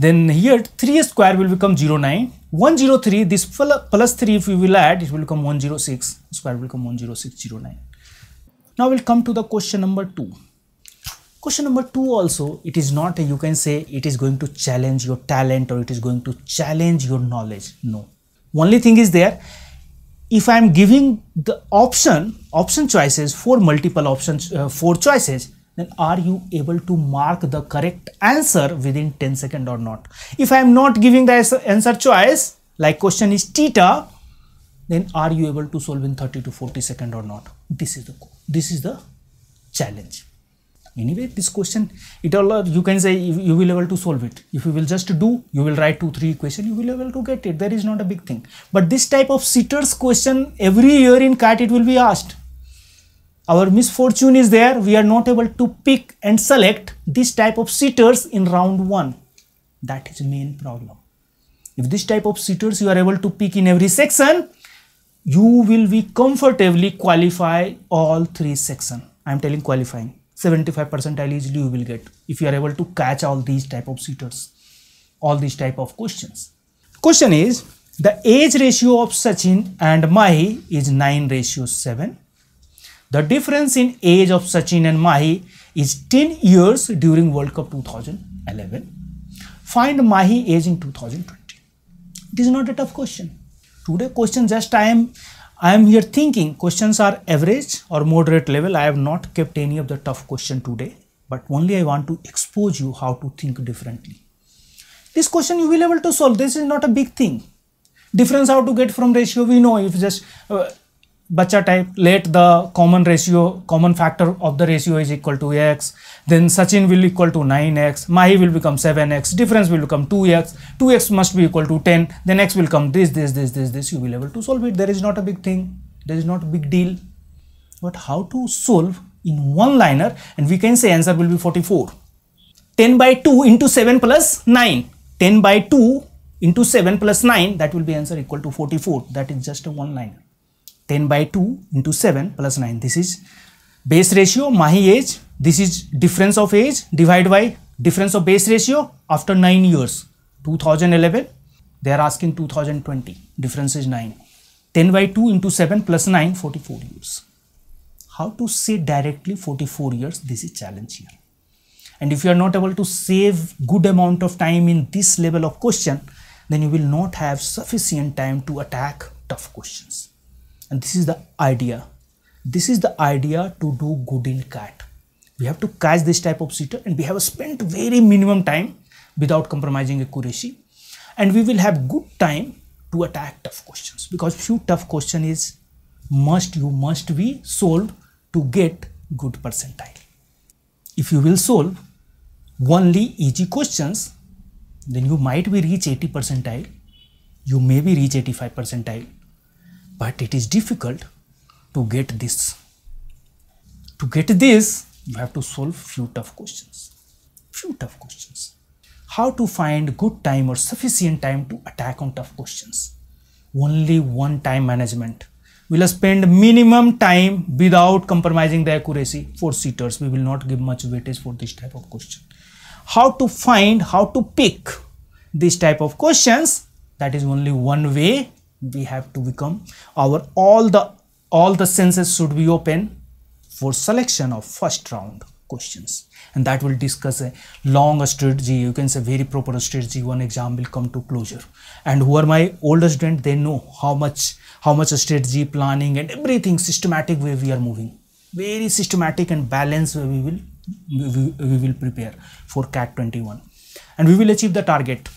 Then here 3 square will become 09. 103, this plus 3 if we will add, it will become 106. Square will become 10609. Now we'll come to the question number 2. Question number 2 also, it is not, a, you can say, it is going to challenge your talent or it is going to challenge your knowledge. No. Only thing is there, if I am giving the option, option choices, four multiple options, uh, four choices, then are you able to mark the correct answer within 10 seconds or not? If I am not giving the answer choice, like question is theta, then are you able to solve in 30 to 40 seconds or not? This is the this is the challenge. Anyway, this question it all you can say you will able to solve it. If you will just do, you will write two three question, you will able to get it. There is not a big thing. But this type of sitters question every year in CAT it will be asked our misfortune is there we are not able to pick and select this type of sitters in round 1 that is the main problem if this type of sitters you are able to pick in every section you will be comfortably qualify all three section i am telling qualifying 75 percentile easily you will get if you are able to catch all these type of sitters all these type of questions question is the age ratio of sachin and mahi is 9 ratio 7 the difference in age of Sachin and Mahi is 10 years during World Cup 2011. Find Mahi age in 2020. It is not a tough question. Today question just I am I am here thinking questions are average or moderate level. I have not kept any of the tough question today, but only I want to expose you how to think differently. This question you will able to solve. This is not a big thing. Difference how to get from ratio we know if just uh, Bacha type, let the common ratio, common factor of the ratio is equal to x. Then Sachin will equal to 9x, Mahi will become 7x, difference will become 2x, 2x must be equal to 10, then x will come this, this, this, this, this, you will be able to solve it. There is not a big thing, there is not a big deal. But how to solve in one liner and we can say answer will be 44. 10 by 2 into 7 plus 9. 10 by 2 into 7 plus 9 that will be answer equal to 44. That is just a one liner. 10 by 2 into 7 plus 9. This is base ratio, Mahi age. This is difference of age divided by difference of base ratio after 9 years. 2011, they are asking 2020. Difference is 9. 10 by 2 into 7 plus 9, 44 years. How to say directly 44 years? This is challenge here. And if you are not able to save good amount of time in this level of question, then you will not have sufficient time to attack tough questions and this is the idea this is the idea to do good in cat we have to catch this type of sitter and we have spent very minimum time without compromising accuracy and we will have good time to attack tough questions because few tough question is must you must be solved to get good percentile if you will solve only easy questions then you might be reach 80 percentile you may be reach 85 percentile but it is difficult to get this. To get this, you have to solve few tough questions. Few tough questions. How to find good time or sufficient time to attack on tough questions? Only one time management. We'll spend minimum time without compromising the accuracy for seaters. We will not give much weightage for this type of question. How to find, how to pick this type of questions that is only one way we have to become our all the all the senses should be open for selection of first round questions and that will discuss a long strategy you can say very proper strategy one exam will come to closure and who are my older student they know how much how much strategy planning and everything systematic way we are moving very systematic and balanced way we will we, we will prepare for cat 21 and we will achieve the target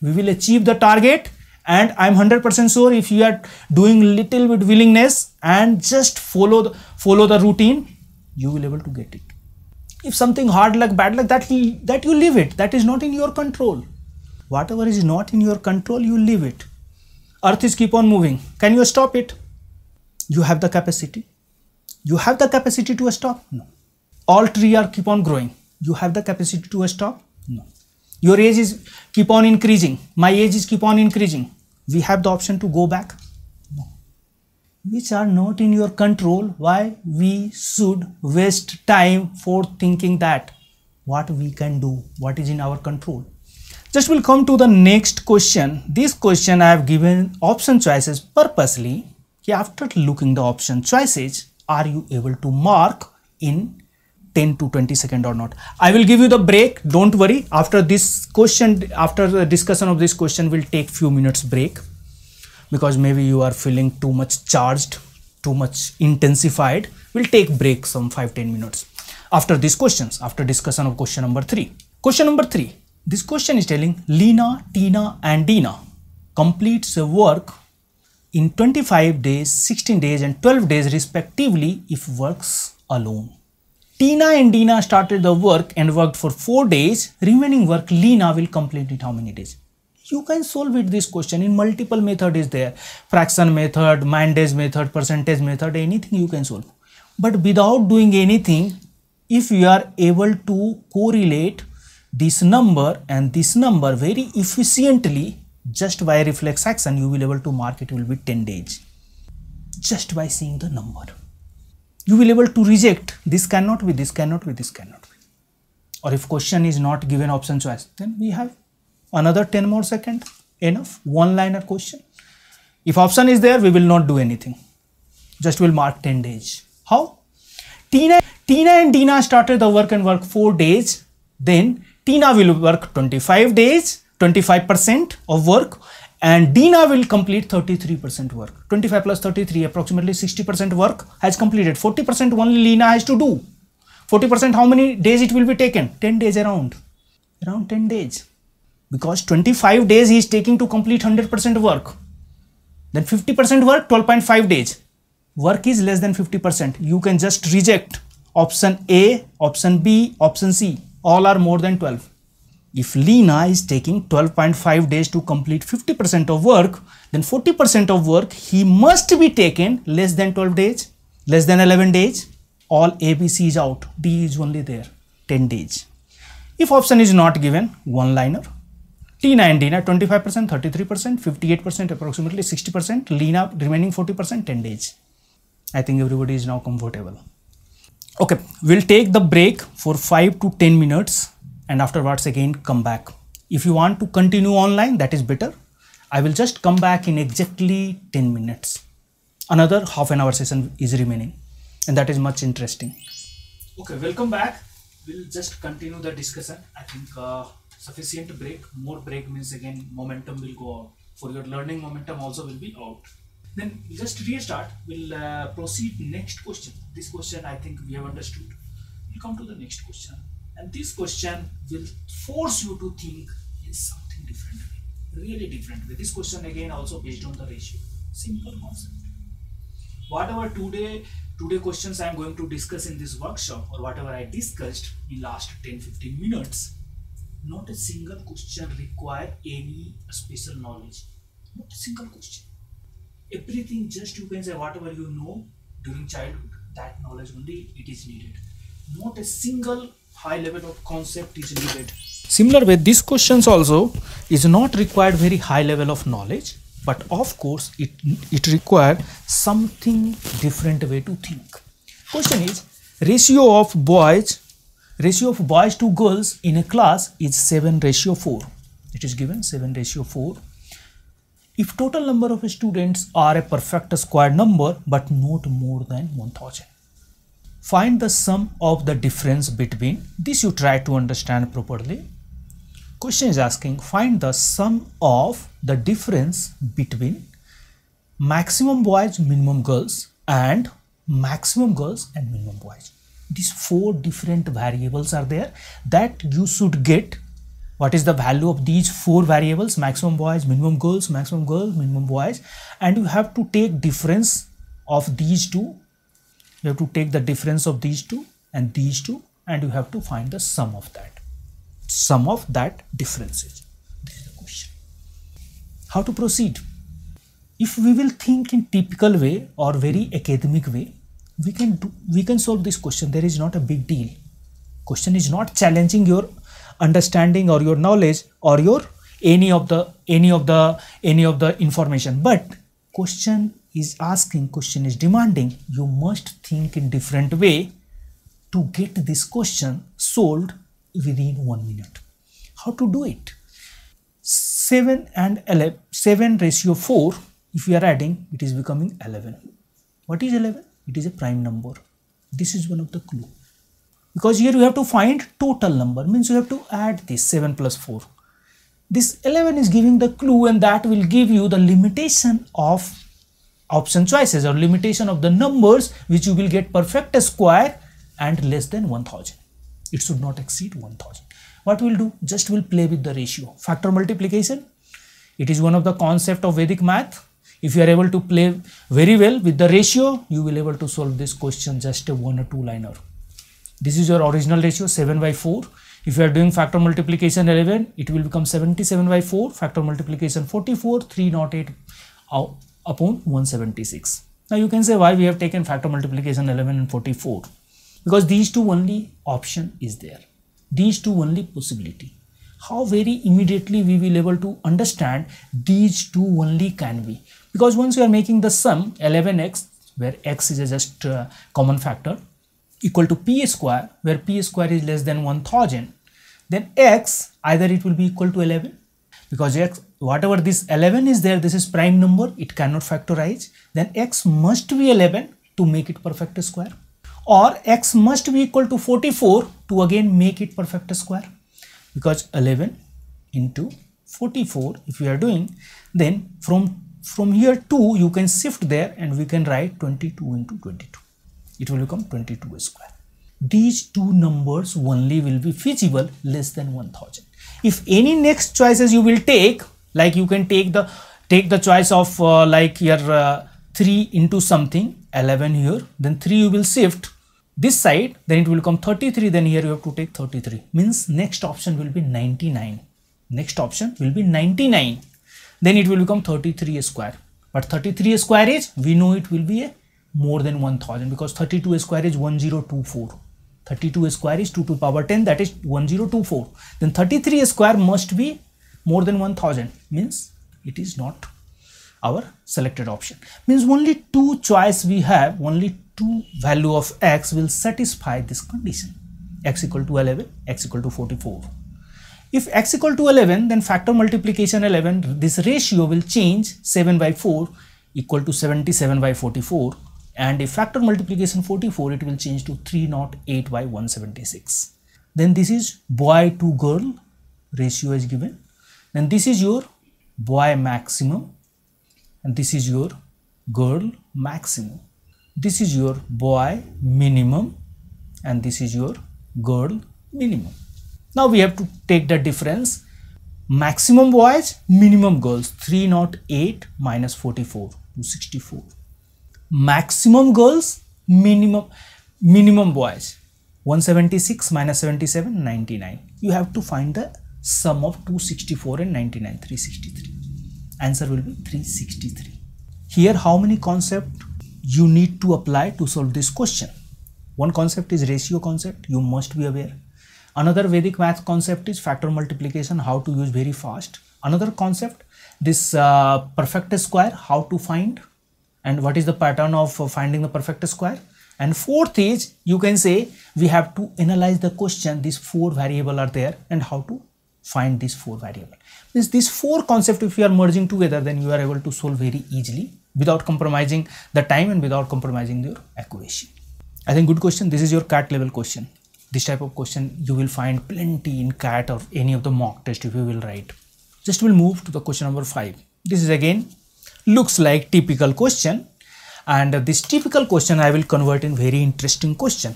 we will achieve the target and i'm 100% sure if you are doing little bit willingness and just follow the, follow the routine you will able to get it if something hard luck bad luck that that you leave it that is not in your control whatever is not in your control you leave it earth is keep on moving can you stop it you have the capacity you have the capacity to stop no all tree are keep on growing you have the capacity to stop no your age is keep on increasing my age is keep on increasing we have the option to go back no. which are not in your control why we should waste time for thinking that what we can do what is in our control just we'll come to the next question this question i have given option choices purposely after looking the option choices are you able to mark in 10 to 20 second or not i will give you the break don't worry after this question after the discussion of this question will take few minutes break because maybe you are feeling too much charged too much intensified we'll take break some 5 10 minutes after these questions after discussion of question number 3 question number 3 this question is telling lena tina and dina completes a work in 25 days 16 days and 12 days respectively if works alone Tina and Dina started the work and worked for 4 days. Remaining work, Lena will complete it how many days? You can solve it this question in multiple method is there. Fraction method, Mendes method, percentage method, anything you can solve. But without doing anything, if you are able to correlate this number and this number very efficiently, just by reflex action, you will able to mark it will be 10 days. Just by seeing the number you will able to reject this cannot be, this cannot be, this cannot be. Or if question is not given option choice, then we have another 10 more second enough one liner question. If option is there, we will not do anything. Just will mark 10 days. How? Tina, Tina and Dina started the work and work 4 days. Then Tina will work 25 days, 25% of work and Dina will complete 33% work. 25 plus 33, approximately 60% work has completed. 40% only Lina has to do. 40% how many days it will be taken? 10 days around. Around 10 days. Because 25 days he is taking to complete 100% work. Then 50% work, 12.5 days. Work is less than 50%. You can just reject option A, option B, option C. All are more than 12. If Lena is taking 12.5 days to complete 50% of work, then 40% of work he must be taken less than 12 days, less than 11 days. All ABC is out, D is only there, 10 days. If option is not given, one liner. Tina and at 25%, 33%, 58%, approximately 60%, Lena remaining 40%, 10 days. I think everybody is now comfortable. Okay, we'll take the break for 5 to 10 minutes and afterwards again come back. If you want to continue online, that is better. I will just come back in exactly 10 minutes. Another half an hour session is remaining and that is much interesting. Okay, welcome back. We'll just continue the discussion. I think uh, sufficient break, more break means again momentum will go out. For your learning momentum also will be out. Then just restart, we'll uh, proceed next question. This question I think we have understood. We'll come to the next question. And this question will force you to think in something different way, really different way. This question again also based on the ratio, simple concept. Whatever today, today questions I am going to discuss in this workshop or whatever I discussed in last 10-15 minutes, not a single question require any special knowledge, not a single question. Everything just you can say whatever you know during childhood, that knowledge only it is needed. Not a single high level of concept is needed. Similar way, these questions also is not required very high level of knowledge, but of course it, it require something different way to think. Question is, ratio of boys, ratio of boys to girls in a class is 7 ratio 4. It is given 7 ratio 4. If total number of students are a perfect square number, but not more than 1000 find the sum of the difference between this you try to understand properly question is asking find the sum of the difference between maximum boys minimum girls and maximum girls and minimum boys these four different variables are there that you should get what is the value of these four variables maximum boys minimum girls maximum girls minimum boys and you have to take difference of these two you have to take the difference of these two and these two and you have to find the sum of that sum of that differences this is the question how to proceed if we will think in typical way or very academic way we can do we can solve this question there is not a big deal question is not challenging your understanding or your knowledge or your any of the any of the any of the information but question is asking question is demanding you must think in different way to get this question solved within one minute how to do it 7 and 11 7 ratio 4 if we are adding it is becoming 11 what is 11 it is a prime number this is one of the clue because here you have to find total number means you have to add this 7 plus 4 this 11 is giving the clue and that will give you the limitation of option choices or limitation of the numbers which you will get perfect square and less than 1000 it should not exceed 1000 what we'll do just we'll play with the ratio factor multiplication it is one of the concept of vedic math if you are able to play very well with the ratio you will able to solve this question just a one or two liner this is your original ratio 7 by 4 if you are doing factor multiplication 11 it will become 77 by 4 factor multiplication 44 308 upon 176. Now you can say why we have taken factor multiplication 11 and 44 because these two only option is there. These two only possibility. How very immediately we will able to understand these two only can be because once we are making the sum 11x where x is just uh, common factor equal to p square where p square is less than 1000 then x either it will be equal to 11 because x whatever this 11 is there, this is prime number, it cannot factorize, then x must be 11 to make it perfect square or x must be equal to 44 to again make it perfect square because 11 into 44 if you are doing then from from here 2 you can shift there and we can write 22 into 22 it will become 22 square these two numbers only will be feasible less than 1000 if any next choices you will take like you can take the take the choice of uh, like your uh, 3 into something 11 here then 3 you will shift this side then it will come 33 then here you have to take 33 means next option will be 99 next option will be 99 then it will become 33 square but 33 square is we know it will be a more than 1000 because 32 square is 1024 32 square is 2 to power 10 that is 1024 then 33 square must be more than 1000 means it is not our selected option means only two choice we have only two value of x will satisfy this condition x equal to 11 x equal to 44 if x equal to 11 then factor multiplication 11 this ratio will change 7 by 4 equal to 77 by 44 and if factor multiplication 44 it will change to 308 by 176 then this is boy to girl ratio is given then this is your boy maximum and this is your girl maximum this is your boy minimum and this is your girl minimum now we have to take the difference maximum boys minimum girls 3 not 8 minus 44 to 64 maximum girls minimum minimum boys 176 minus 77 99 you have to find the sum of 264 and 99 363 answer will be 363 here how many concept you need to apply to solve this question one concept is ratio concept you must be aware another vedic math concept is factor multiplication how to use very fast another concept this uh, perfect square how to find and what is the pattern of uh, finding the perfect square and fourth is you can say we have to analyze the question these four variable are there and how to find these four variable. Means these four concepts if you are merging together then you are able to solve very easily without compromising the time and without compromising your accuracy. I think good question. This is your CAT level question. This type of question you will find plenty in CAT or any of the mock test if you will write. Just we'll move to the question number five. This is again looks like typical question and this typical question I will convert in very interesting question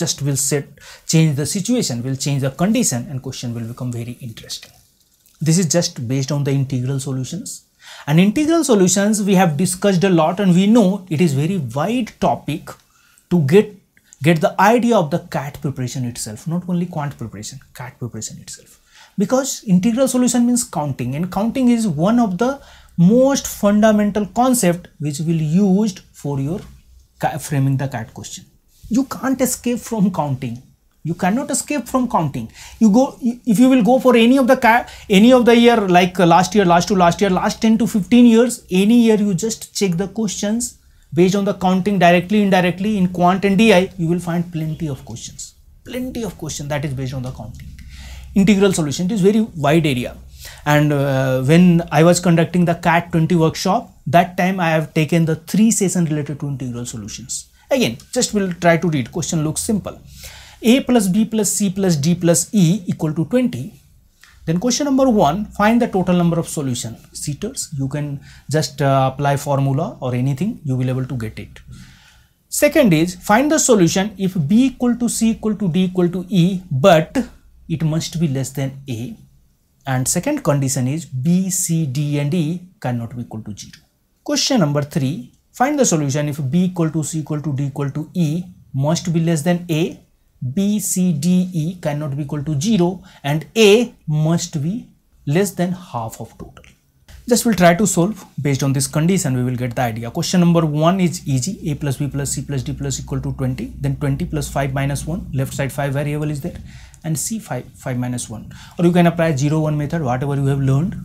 just will set change the situation will change the condition and question will become very interesting this is just based on the integral solutions and integral solutions we have discussed a lot and we know it is very wide topic to get get the idea of the cat preparation itself not only quant preparation cat preparation itself because integral solution means counting and counting is one of the most fundamental concept which will used for your framing the cat question you can't escape from counting you cannot escape from counting you go if you will go for any of the any of the year like uh, last year last to last year last 10 to 15 years any year you just check the questions based on the counting directly indirectly in quant and di you will find plenty of questions plenty of questions that is based on the counting integral solution is very wide area and uh, when i was conducting the cat 20 workshop that time i have taken the three session related to integral solutions Again, just we'll try to read. Question looks simple. A plus B plus C plus D plus E equal to 20. Then question number one, find the total number of solution. Seaters, you can just uh, apply formula or anything, you will able to get it. Second is find the solution if B equal to C equal to D equal to E, but it must be less than A. And second condition is B, C, D and E cannot be equal to 0. Question number 3, Find the solution if b equal to c equal to d equal to e must be less than a, b, c, d, e cannot be equal to 0 and a must be less than half of total. Just we'll try to solve based on this condition we will get the idea. Question number 1 is easy a plus b plus c plus d plus equal to 20 then 20 plus 5 minus 1 left side 5 variable is there and c 5 5 minus 1 or you can apply 0 1 method whatever you have learned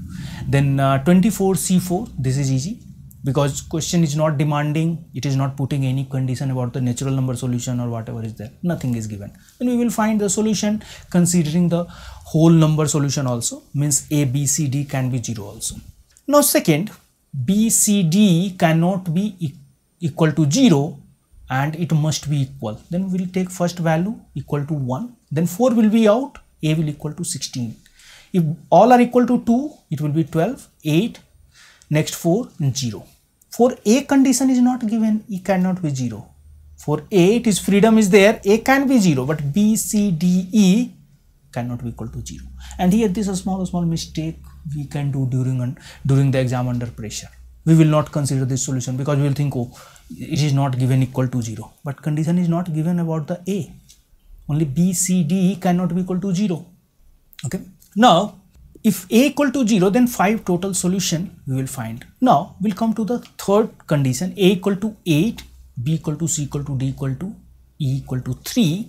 then uh, 24 c4 this is easy because question is not demanding it is not putting any condition about the natural number solution or whatever is there nothing is given then we will find the solution considering the whole number solution also means a b c d can be zero also now second b c d cannot be e equal to zero and it must be equal then we will take first value equal to 1 then 4 will be out a will equal to 16 if all are equal to 2 it will be 12 8 Next 4, 0. For A condition is not given, E cannot be 0. For A it is freedom is there, A can be 0, but B, C, D, E cannot be equal to 0. And here this is a small, small mistake we can do during, an, during the exam under pressure. We will not consider this solution because we will think, oh, it is not given equal to 0. But condition is not given about the A. Only B C D E cannot be equal to 0. Okay. Now, if a equal to 0, then 5 total solution we will find. Now, we'll come to the third condition, a equal to 8, b equal to c equal to d equal to e equal to 3.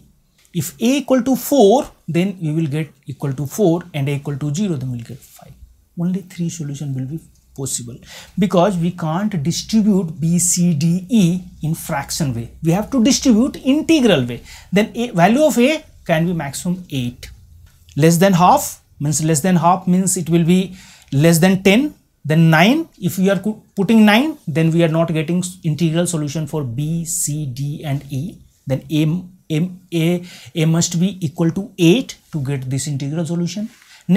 If a equal to 4, then we will get equal to 4 and a equal to 0, then we'll get 5. Only 3 solution will be possible because we can't distribute B, C, D, E in fraction way. We have to distribute integral way. Then a value of A can be maximum 8. Less than half means less than half means it will be less than 10 then 9 if we are putting 9 then we are not getting integral solution for b c d and e then a m a a must be equal to 8 to get this integral solution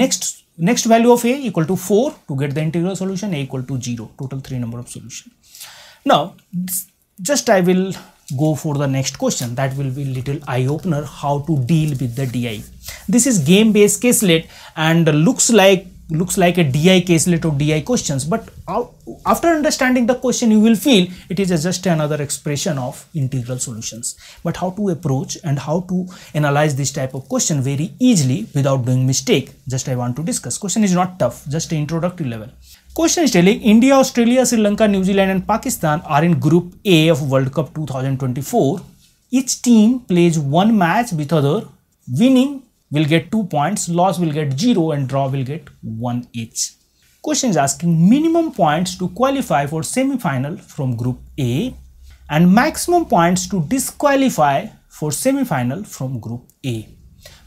next next value of a equal to 4 to get the integral solution a equal to 0 total three number of solution now just i will go for the next question that will be little eye opener how to deal with the di this is game based caselet and looks like looks like a di caselet or di questions but after understanding the question you will feel it is just another expression of integral solutions but how to approach and how to analyze this type of question very easily without doing mistake just i want to discuss question is not tough just introductory level Question is telling India, Australia, Sri Lanka, New Zealand and Pakistan are in Group A of World Cup 2024. Each team plays one match with other. Winning will get 2 points, loss will get 0 and draw will get 1 each. Question is asking minimum points to qualify for semi-final from Group A and maximum points to disqualify for semi-final from Group A.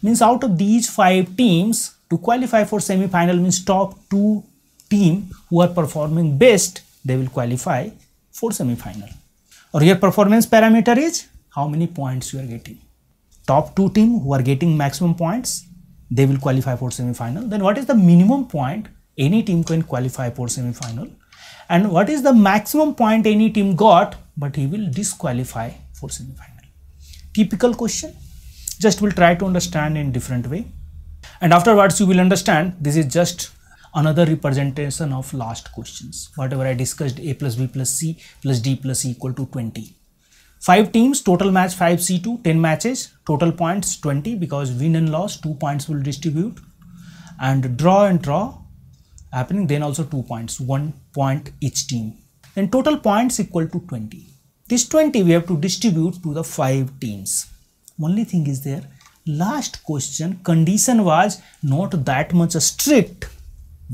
Means out of these 5 teams to qualify for semi-final means top 2 team who are performing best they will qualify for semi-final or your performance parameter is how many points you are getting top two team who are getting maximum points they will qualify for semi-final then what is the minimum point any team can qualify for semi-final and what is the maximum point any team got but he will disqualify for semi-final typical question just will try to understand in different way and afterwards you will understand this is just another representation of last questions whatever I discussed a plus b plus c plus d plus e equal to 20 5 teams total match 5 c2 10 matches total points 20 because win and loss 2 points will distribute and draw and draw happening then also 2 points 1 point each team then total points equal to 20 this 20 we have to distribute to the 5 teams only thing is there last question condition was not that much strict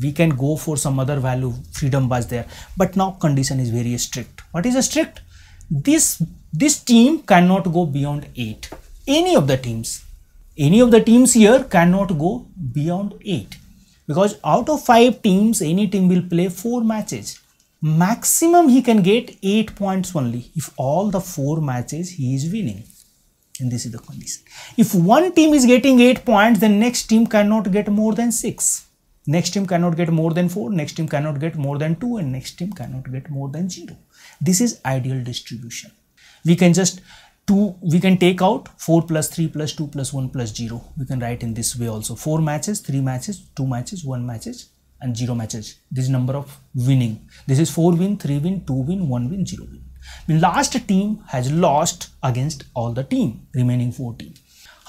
we can go for some other value freedom was there but now condition is very strict what is strict this this team cannot go beyond 8 any of the teams any of the teams here cannot go beyond 8 because out of 5 teams any team will play 4 matches maximum he can get 8 points only if all the 4 matches he is winning and this is the condition if one team is getting 8 points then next team cannot get more than 6 next team cannot get more than 4 next team cannot get more than 2 and next team cannot get more than 0 this is ideal distribution we can just 2 we can take out 4 plus 3 plus 2 plus 1 plus 0 we can write in this way also 4 matches 3 matches 2 matches 1 matches and 0 matches this number of winning this is 4 win 3 win 2 win 1 win 0 win the last team has lost against all the team remaining 4 team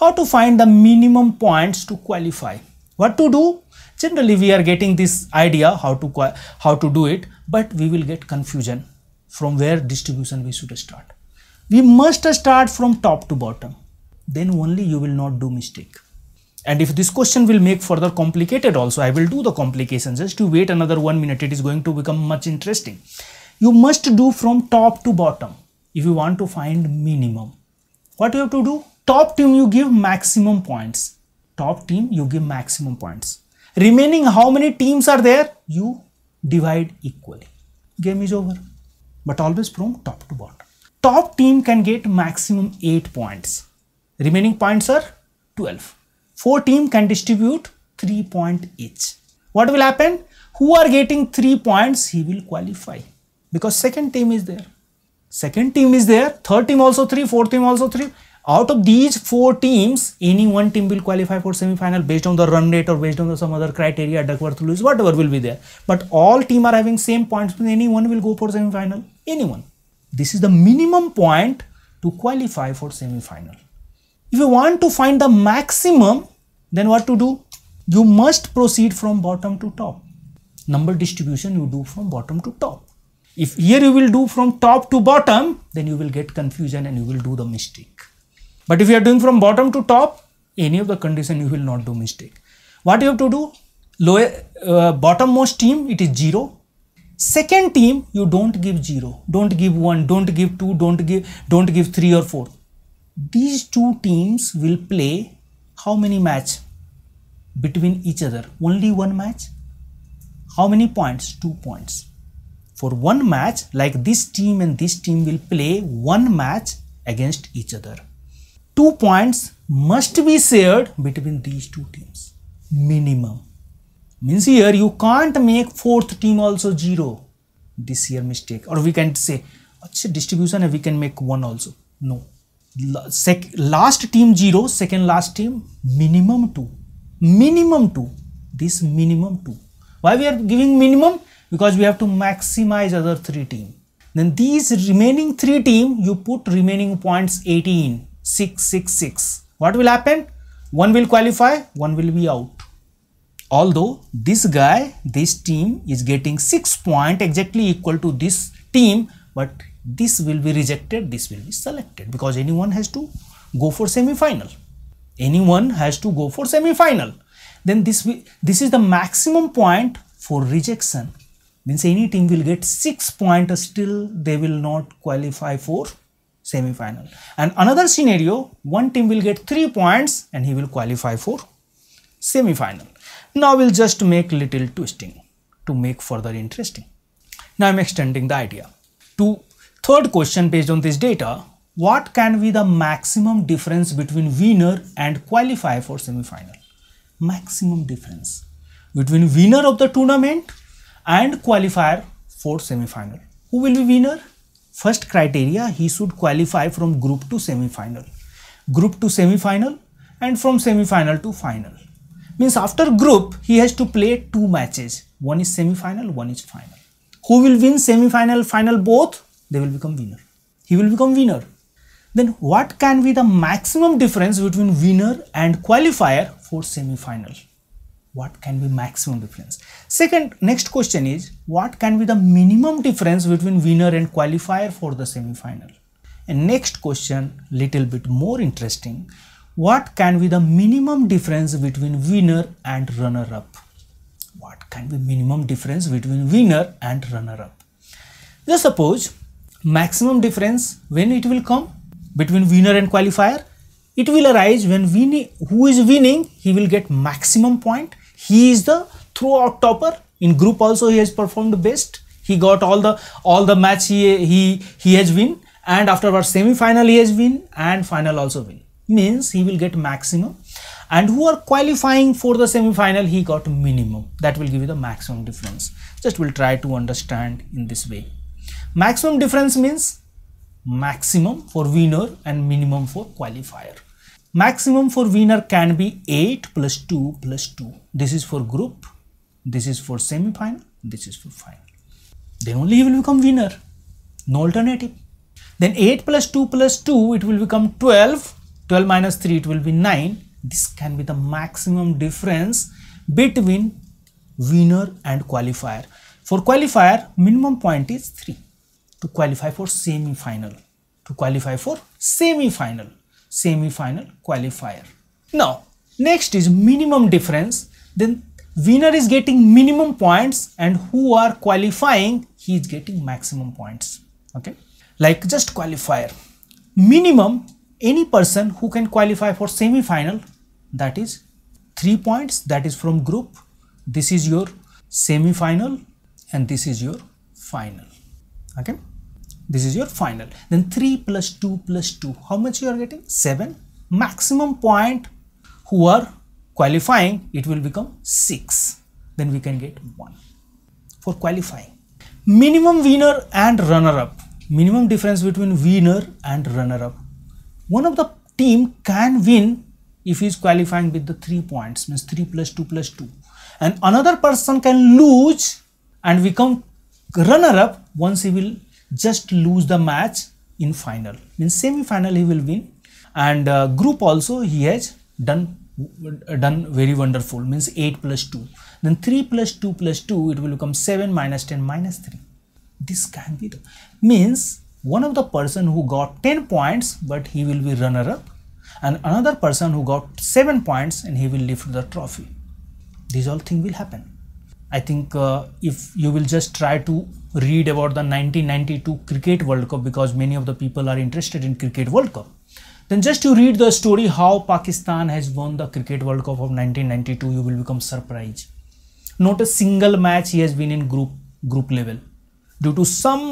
how to find the minimum points to qualify what to do generally we are getting this idea how to how to do it but we will get confusion from where distribution we should start we must start from top to bottom then only you will not do mistake and if this question will make further complicated also i will do the complications. just to wait another one minute it is going to become much interesting you must do from top to bottom if you want to find minimum what you have to do top team you give maximum points top team you give maximum points Remaining how many teams are there? You divide equally. Game is over. But always from top to bottom. Top team can get maximum 8 points. Remaining points are 12. 4 team can distribute 3 point each. What will happen? Who are getting 3 points, he will qualify. Because second team is there. Second team is there. Third team also 3, fourth team also 3 out of these four teams any one team will qualify for semi-final based on the run rate or based on the, some other criteria duckworth lewis whatever will be there but all team are having same points anyone will go for semi-final anyone this is the minimum point to qualify for semi-final if you want to find the maximum then what to do you must proceed from bottom to top number distribution you do from bottom to top if here you will do from top to bottom then you will get confusion and you will do the mistake but if you are doing from bottom to top, any of the condition you will not do mistake. What you have to do? Lower uh, bottommost team it is zero. Second team you don't give zero, don't give one, don't give two, don't give don't give three or four. These two teams will play how many match between each other? Only one match. How many points? Two points. For one match, like this team and this team will play one match against each other two points must be shared between these two teams minimum means here you can't make fourth team also zero this year mistake or we can say distribution we can make one also no Sec last team zero second last team minimum two minimum two this minimum two why we are giving minimum because we have to maximize other three team then these remaining three team you put remaining points 18 666. What will happen? One will qualify, one will be out. Although this guy, this team is getting 6 point exactly equal to this team, but this will be rejected, this will be selected because anyone has to go for semi-final. Anyone has to go for semi-final. Then this, this is the maximum point for rejection means any team will get 6 points still they will not qualify for semi-final. And another scenario, one team will get 3 points and he will qualify for semi-final. Now we'll just make little twisting to make further interesting. Now I'm extending the idea. To third question based on this data, what can be the maximum difference between winner and qualify for semi-final? Maximum difference between winner of the tournament and qualifier for semi-final. Who will be winner? First criteria, he should qualify from group to semi-final, group to semi-final and from semi-final to final. Means after group, he has to play two matches. One is semi-final, one is final. Who will win semi-final, final both? They will become winner. He will become winner. Then what can be the maximum difference between winner and qualifier for semi-final? what can be maximum difference second next question is what can be the minimum difference between winner and qualifier for the semi-final and next question little bit more interesting what can be the minimum difference between winner and runner-up what can be minimum difference between winner and runner-up just suppose maximum difference when it will come between winner and qualifier it will arise when win who is winning he will get maximum point he is the throughout topper in group also he has performed best he got all the all the match he he he has win and afterwards semi-final he has win and final also win means he will get maximum and who are qualifying for the semi-final he got minimum that will give you the maximum difference just we'll try to understand in this way maximum difference means maximum for winner and minimum for qualifier Maximum for winner can be 8 plus 2 plus 2. This is for group, this is for semi-final, this is for final. Then only he will become winner. No alternative. Then 8 plus 2 plus 2, it will become 12. 12 minus 3, it will be 9. This can be the maximum difference between winner and qualifier. For qualifier, minimum point is 3 to qualify for semi-final, to qualify for semi-final semi-final qualifier. Now next is minimum difference then winner is getting minimum points and who are qualifying he is getting maximum points okay like just qualifier minimum any person who can qualify for semi-final that is three points that is from group this is your semi-final and this is your final okay this is your final. Then 3 plus 2 plus 2. How much you are getting? 7. Maximum point who are qualifying, it will become 6. Then we can get 1 for qualifying. Minimum winner and runner-up. Minimum difference between winner and runner-up. One of the team can win if he is qualifying with the 3 points, means 3 plus 2 plus 2. And another person can lose and become runner-up once he will just lose the match in final means semi-final he will win and uh, group also he has done uh, done very wonderful means 8 plus 2 then 3 plus 2 plus 2 it will become 7 minus 10 minus 3 this can be the, means one of the person who got 10 points but he will be runner up and another person who got 7 points and he will lift the trophy these all thing will happen I think uh, if you will just try to read about the 1992 Cricket World Cup because many of the people are interested in Cricket World Cup. Then just to read the story how Pakistan has won the Cricket World Cup of 1992, you will become surprised. Not a single match he has been in group group level. Due to some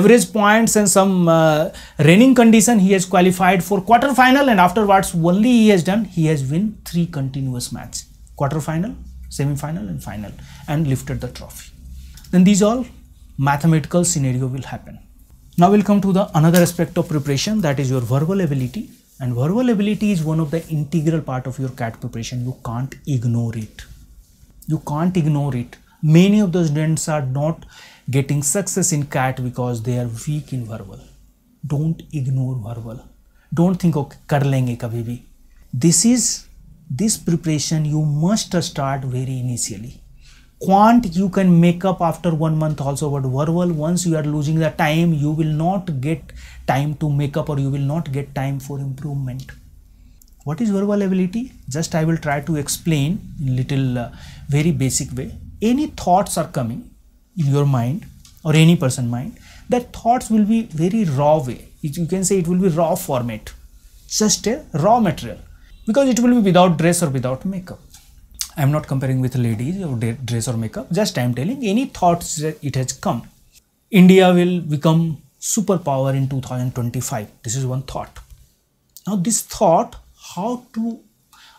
average points and some uh, raining condition, he has qualified for quarter final and afterwards only he has done, he has won three continuous matches. Quarter final, semi final and final and lifted the trophy. Then these all mathematical scenario will happen. Now we'll come to the another aspect of preparation that is your verbal ability and verbal ability is one of the integral part of your CAT preparation. You can't ignore it. You can't ignore it. Many of the students are not getting success in CAT because they are weak in verbal. Don't ignore verbal. Don't think, okay, kar lenge kabhi bhi. This is this preparation you must start very initially quant you can make up after one month also but verbal once you are losing the time you will not get time to make up or you will not get time for improvement what is verbal ability just i will try to explain in little uh, very basic way any thoughts are coming in your mind or any person mind that thoughts will be very raw way it, you can say it will be raw format just a raw material because it will be without dress or without makeup I'm not comparing with ladies or dress or makeup, just I'm telling any thoughts it has come. India will become superpower in 2025. This is one thought. Now this thought, how to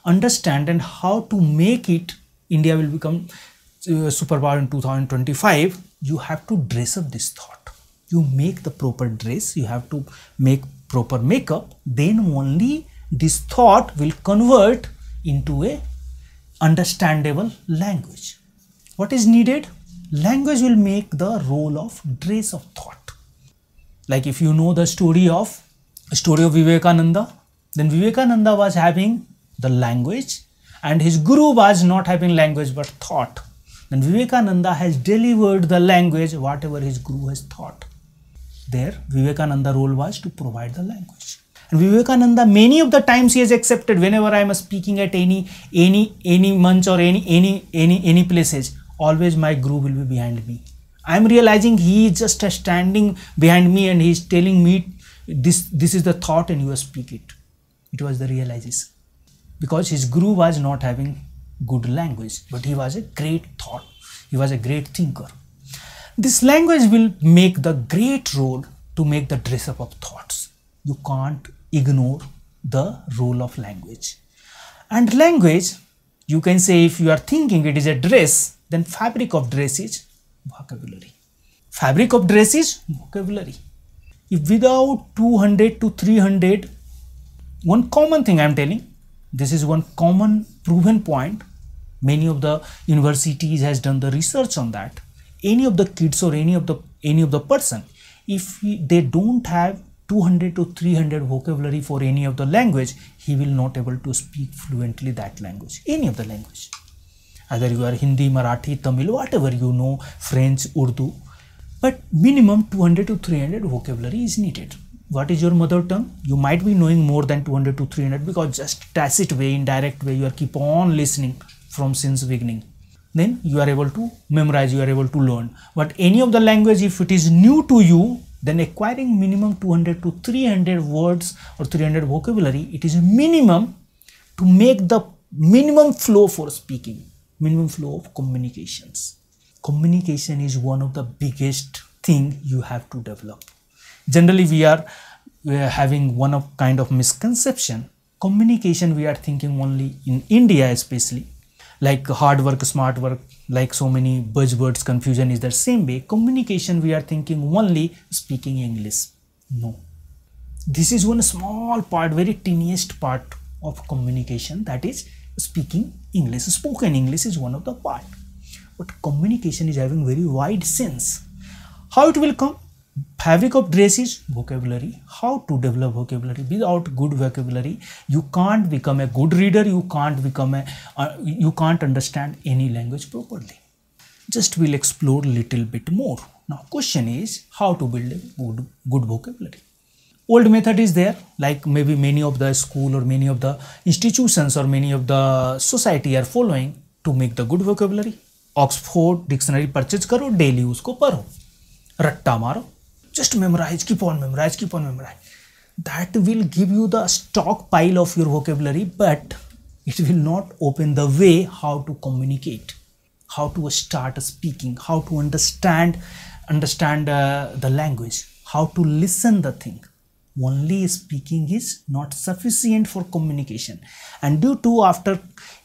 understand and how to make it India will become uh, superpower in 2025, you have to dress up this thought. You make the proper dress, you have to make proper makeup, then only this thought will convert into a understandable language. What is needed? Language will make the role of dress of thought. Like if you know the story of story of Vivekananda, then Vivekananda was having the language and his guru was not having language but thought. Then Vivekananda has delivered the language whatever his guru has thought. There Vivekananda role was to provide the language. And Vivekananda, many of the times he has accepted whenever I am speaking at any any any munch or any any any any places, always my guru will be behind me. I am realizing he is just standing behind me and he is telling me this this is the thought and you speak it. It was the realization. Because his guru was not having good language, but he was a great thought. He was a great thinker. This language will make the great role to make the dress up of thoughts you can't ignore the role of language. And language, you can say if you are thinking it is a dress, then fabric of dress is vocabulary. Fabric of dress is vocabulary. If without 200 to 300, one common thing I am telling, this is one common proven point. Many of the universities has done the research on that. Any of the kids or any of the any of the person, if they don't have 200 to 300 vocabulary for any of the language, he will not able to speak fluently that language, any of the language. Either you are Hindi, Marathi, Tamil, whatever you know, French, Urdu, but minimum 200 to 300 vocabulary is needed. What is your mother tongue? You might be knowing more than 200 to 300 because just tacit way, indirect way, you are keep on listening from since beginning then you are able to memorize you are able to learn but any of the language if it is new to you then acquiring minimum 200 to 300 words or 300 vocabulary, it is a minimum to make the minimum flow for speaking, minimum flow of communications. Communication is one of the biggest thing you have to develop. Generally, we are, we are having one of kind of misconception. Communication, we are thinking only in India especially like hard work smart work like so many buzzwords confusion is there same way communication we are thinking only speaking english no this is one small part very tiniest part of communication that is speaking english spoken english is one of the part but communication is having very wide sense how it will come fabric of dress is vocabulary how to develop vocabulary without good vocabulary you can't become a good reader you can't become a you can't understand any language properly just we'll explore little bit more now question is how to build a good good vocabulary old method is there like maybe many of the school और many of the institutions और many of the society are following to make the good vocabulary Oxford dictionary purchase करो daily उसको पढ़ो रट्टा मारो just memorize keep on memorize keep on memorize that will give you the stockpile of your vocabulary but it will not open the way how to communicate how to start speaking how to understand understand uh, the language how to listen the thing only speaking is not sufficient for communication and due to after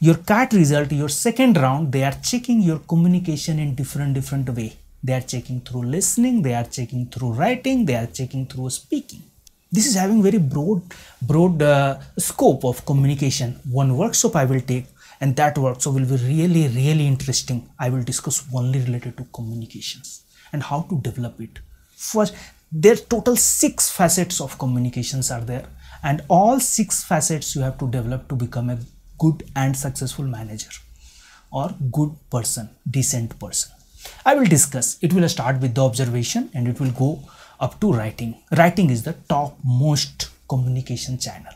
your cat result your second round they are checking your communication in different different way they are checking through listening, they are checking through writing, they are checking through speaking. This is having very broad, broad uh, scope of communication. One workshop I will take and that workshop will be really, really interesting. I will discuss only related to communications and how to develop it. First, there are total six facets of communications are there and all six facets you have to develop to become a good and successful manager or good person, decent person. I will discuss. It will start with the observation and it will go up to writing. Writing is the top most communication channel.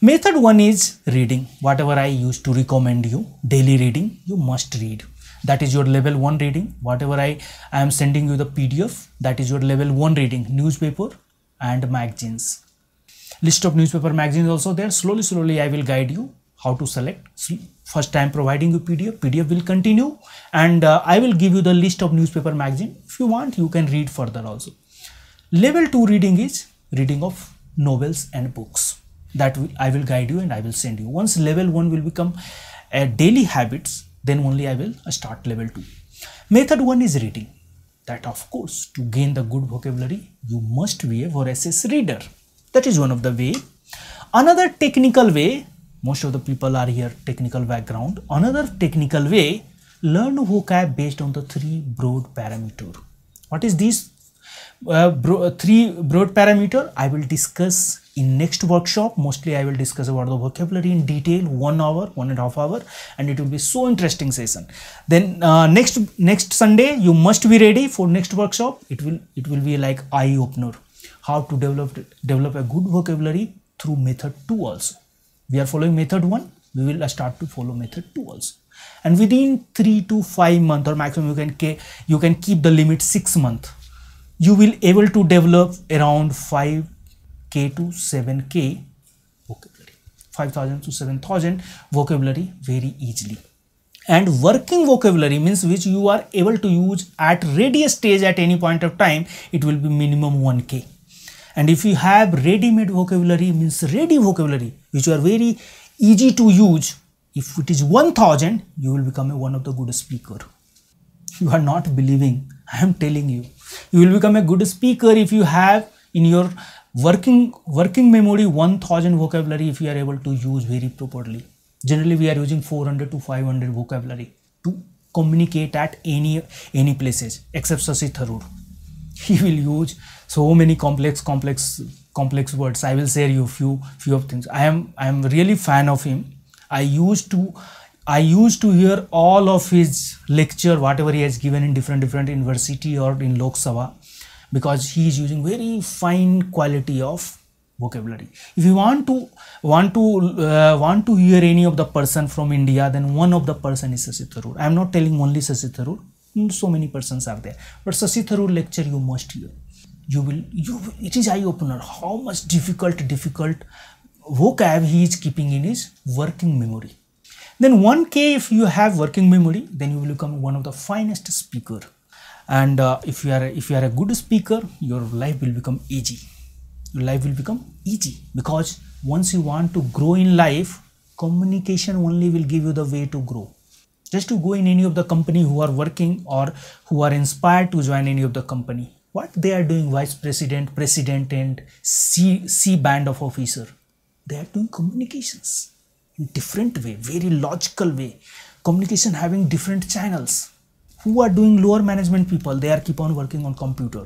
Method one is reading. Whatever I used to recommend you, daily reading, you must read. That is your level one reading. Whatever I, I am sending you the PDF, that is your level one reading, newspaper and magazines. List of newspaper magazines also there. Slowly, slowly I will guide you how to select first time providing you pdf pdf will continue and uh, i will give you the list of newspaper magazine if you want you can read further also level 2 reading is reading of novels and books that i will guide you and i will send you once level 1 will become a daily habits then only i will start level 2 method 1 is reading that of course to gain the good vocabulary you must be a voracious reader that is one of the way another technical way most of the people are here technical background another technical way learn vocab based on the three broad parameter what is these uh, bro uh, three broad parameter i will discuss in next workshop mostly i will discuss about the vocabulary in detail one hour one and a half hour and it will be so interesting session then uh, next next sunday you must be ready for next workshop it will it will be like eye opener how to develop develop a good vocabulary through method 2 also we are following method 1 we will uh, start to follow method 2 also and within 3 to 5 month or maximum you can you can keep the limit 6 month you will able to develop around 5k to 7k vocabulary 5000 to 7000 vocabulary very easily and working vocabulary means which you are able to use at ready stage at any point of time it will be minimum 1k and if you have ready-made vocabulary, means ready vocabulary, which are very easy to use, if it is 1000, you will become one of the good speaker. You are not believing, I am telling you. You will become a good speaker if you have in your working, working memory 1000 vocabulary if you are able to use very properly. Generally, we are using 400 to 500 vocabulary to communicate at any any places except Sasi Tharoor. He will use so many complex complex complex words i will share you few few of things i am i am really fan of him i used to i used to hear all of his lecture whatever he has given in different different university or in lok sabha because he is using very fine quality of vocabulary if you want to want to uh, want to hear any of the person from india then one of the person is sashi tharoor i am not telling only sashi tharoor so many persons are there but sashi tharoor lecture you must hear you will you it is eye opener how much difficult difficult vocab he is keeping in his working memory then 1k if you have working memory then you will become one of the finest speaker and uh, if you are if you are a good speaker your life will become easy your life will become easy because once you want to grow in life communication only will give you the way to grow just to go in any of the company who are working or who are inspired to join any of the company what they are doing vice president president and c c band of officer they are doing communications in different way very logical way communication having different channels who are doing lower management people they are keep on working on computer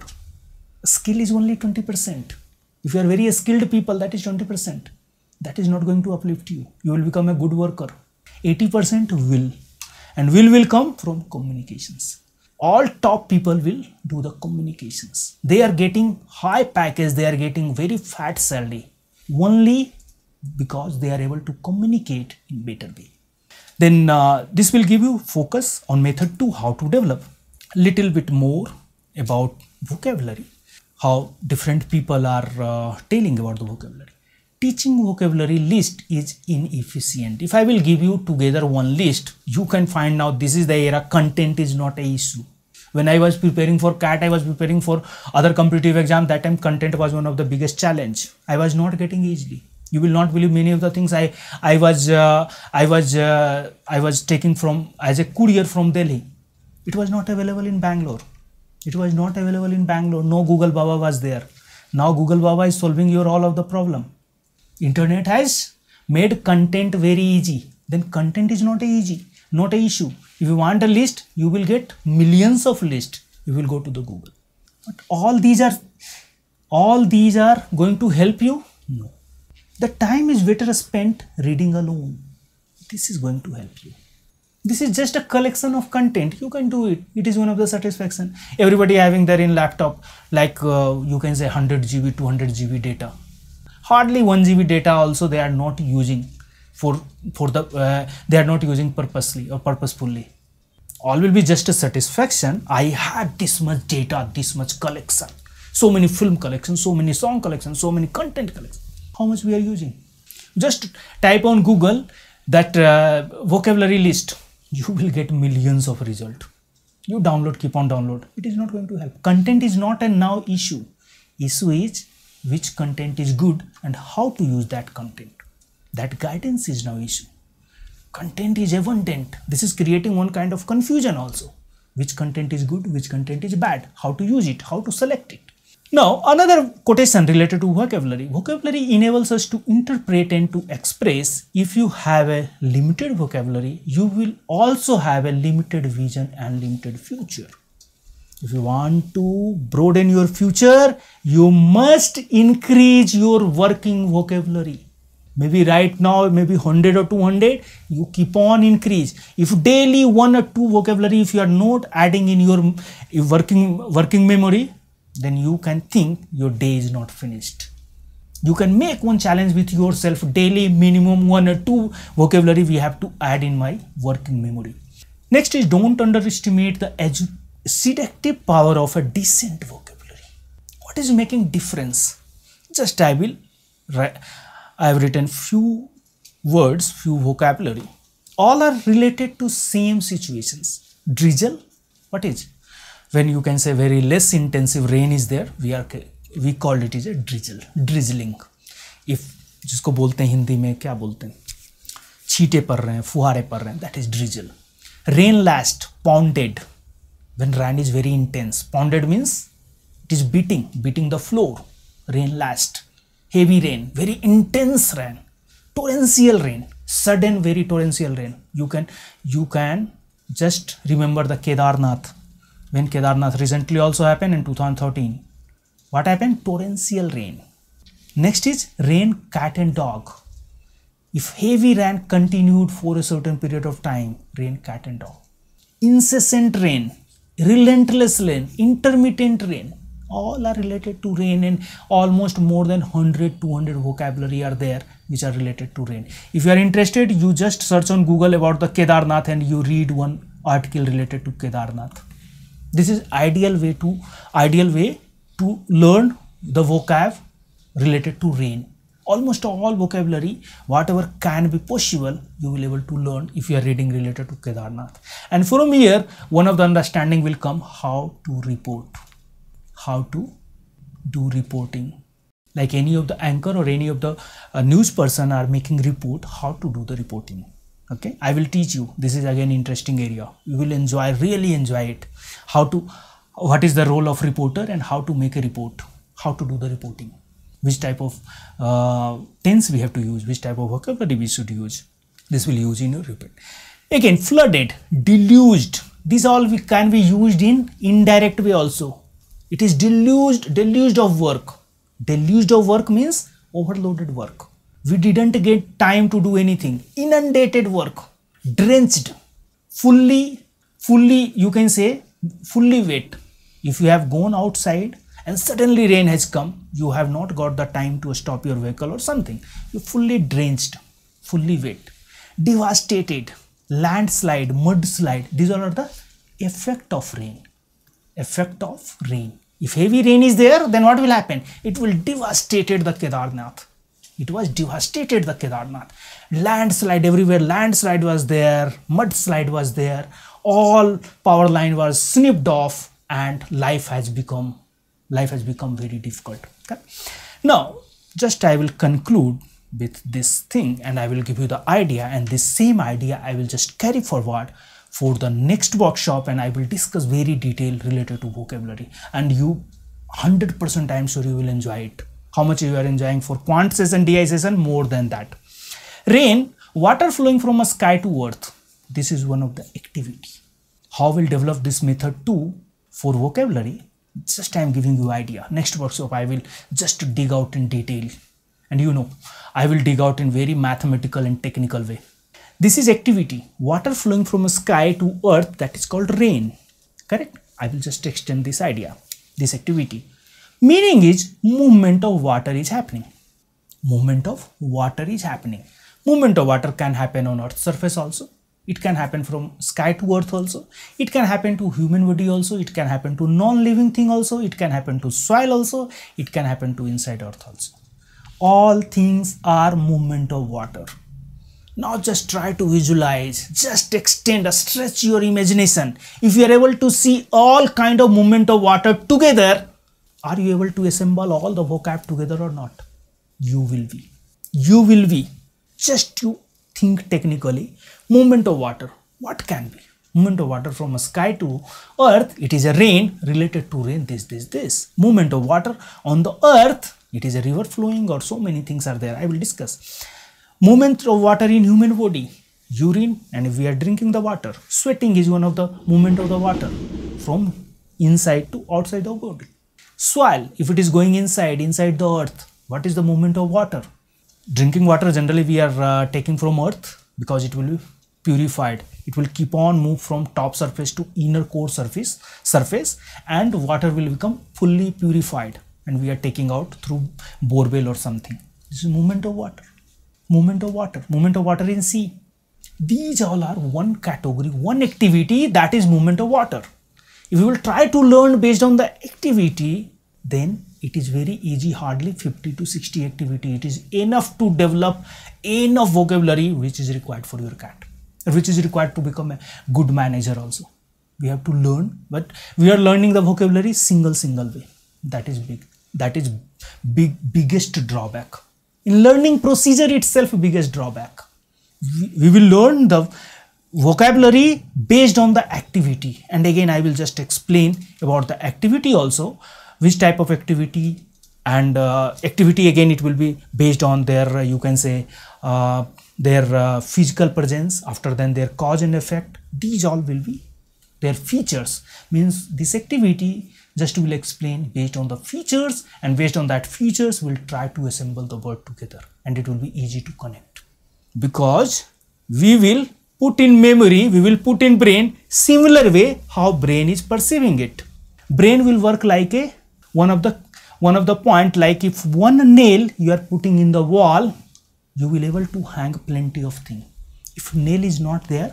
skill is only 20% if you are very skilled people that is 20% that is not going to uplift you you will become a good worker 80% will and will will come from communications all top people will do the communications. They are getting high package, they are getting very fat salary only because they are able to communicate in better way. Then uh, this will give you focus on method 2, how to develop. Little bit more about vocabulary, how different people are uh, telling about the vocabulary. Teaching vocabulary list is inefficient. If I will give you together one list, you can find out this is the era, content is not a issue when i was preparing for cat i was preparing for other competitive exam that time content was one of the biggest challenge i was not getting easily you will not believe many of the things i i was uh, i was uh, i was taking from as a courier from delhi it was not available in bangalore it was not available in bangalore no google baba was there now google baba is solving your all of the problem internet has made content very easy then content is not easy not a issue if you want a list you will get millions of list you will go to the google but all these are all these are going to help you no the time is better spent reading alone this is going to help you this is just a collection of content you can do it it is one of the satisfaction everybody having their in laptop like uh, you can say 100 gb 200 gb data hardly 1 gb data also they are not using for for the uh, they are not using purposely or purposefully all will be just a satisfaction i had this much data this much collection so many film collections, so many song collections, so many content collection how much we are using just type on google that uh, vocabulary list you will get millions of result you download keep on download it is not going to help content is not a now issue issue is which content is good and how to use that content that guidance is now issue content is abundant this is creating one kind of confusion also which content is good which content is bad how to use it how to select it now, another quotation related to vocabulary. Vocabulary enables us to interpret and to express. If you have a limited vocabulary, you will also have a limited vision and limited future. If you want to broaden your future, you must increase your working vocabulary maybe right now maybe 100 or 200 you keep on increase if daily one or two vocabulary if you are not adding in your working working memory then you can think your day is not finished you can make one challenge with yourself daily minimum one or two vocabulary we have to add in my working memory next is don't underestimate the seductive power of a decent vocabulary what is making difference just i will I have written few words, few vocabulary. All are related to same situations. Drizzle, what is? When you can say very less intensive rain is there, we are we call it is a drizzle, drizzling. If जिसको बोलते हैं हिंदी में क्या बोलते हैं छीटे पड़ रहे हैं फुहारे पड़ रहे हैं That is drizzle. Rain last, pounded. when rain is very intense. Pounded means it is beating, beating the floor, rain last heavy rain, very intense rain, torrential rain, sudden very torrential rain. You can you can just remember the Kedarnath when Kedarnath recently also happened in 2013. What happened? Torrential rain. Next is rain cat and dog. If heavy rain continued for a certain period of time, rain cat and dog. Incessant rain, relentless rain, intermittent rain, all are related to rain and almost more than 100 200 vocabulary are there which are related to rain if you are interested you just search on google about the kedarnath and you read one article related to kedarnath this is ideal way to ideal way to learn the vocab related to rain almost all vocabulary whatever can be possible you will able to learn if you are reading related to kedarnath and from here one of the understanding will come how to report how to do reporting like any of the anchor or any of the uh, news person are making report how to do the reporting okay i will teach you this is again interesting area you will enjoy really enjoy it how to what is the role of reporter and how to make a report how to do the reporting which type of uh, tense we have to use which type of vocabulary we should use this will use in your report again flooded deluged these all we can be used in indirect way also it is deluged, deluged of work. Deluged of work means overloaded work. We didn't get time to do anything. Inundated work, drenched, fully, fully, you can say, fully wet. If you have gone outside and suddenly rain has come, you have not got the time to stop your vehicle or something. you fully drenched, fully wet, devastated, landslide, mudslide. These are the effect of rain. Effect of rain. If heavy rain is there, then what will happen? It will devastate the Kedarnath. It was devastated the Kedarnath. Landslide everywhere, landslide was there, mudslide was there, all power line was snipped off and life has become life has become very difficult. Okay? Now, just I will conclude with this thing and I will give you the idea and this same idea I will just carry forward for the next workshop and I will discuss very detail related to vocabulary and you 100% I am sure you will enjoy it. How much you are enjoying for quant session, DI session, more than that. Rain, water flowing from a sky to earth. This is one of the activity. How we'll develop this method too for vocabulary. Just I am giving you idea. Next workshop I will just dig out in detail. And you know, I will dig out in very mathematical and technical way. This is activity, water flowing from sky to earth that is called rain. Correct? I will just extend this idea, this activity. Meaning is movement of water is happening. Movement of water is happening. Movement of water can happen on earth's surface also. It can happen from sky to earth also. It can happen to human body also. It can happen to non-living thing also. It can happen to soil also. It can happen to inside earth also. All things are movement of water. Not just try to visualize just extend stretch your imagination if you are able to see all kind of movement of water together are you able to assemble all the vocab together or not you will be you will be just you think technically movement of water what can be movement of water from sky to earth it is a rain related to rain this this this movement of water on the earth it is a river flowing or so many things are there i will discuss movement of water in human body urine and if we are drinking the water sweating is one of the movement of the water from inside to outside the body soil if it is going inside inside the earth what is the movement of water drinking water generally we are uh, taking from earth because it will be purified it will keep on move from top surface to inner core surface surface and water will become fully purified and we are taking out through borewell or something this is movement of water movement of water, movement of water in sea. These all are one category, one activity that is movement of water. If you will try to learn based on the activity, then it is very easy, hardly 50 to 60 activity. It is enough to develop enough vocabulary which is required for your cat, which is required to become a good manager also. We have to learn, but we are learning the vocabulary single, single way. That is big. That is big, biggest drawback in learning procedure itself biggest drawback we will learn the vocabulary based on the activity and again i will just explain about the activity also which type of activity and uh, activity again it will be based on their uh, you can say uh, their uh, physical presence after then their cause and effect these all will be their features means this activity just we'll explain based on the features and based on that features we'll try to assemble the word together and it will be easy to connect because we will put in memory we will put in brain similar way how brain is perceiving it brain will work like a one of the one of the point like if one nail you are putting in the wall you will able to hang plenty of thing if nail is not there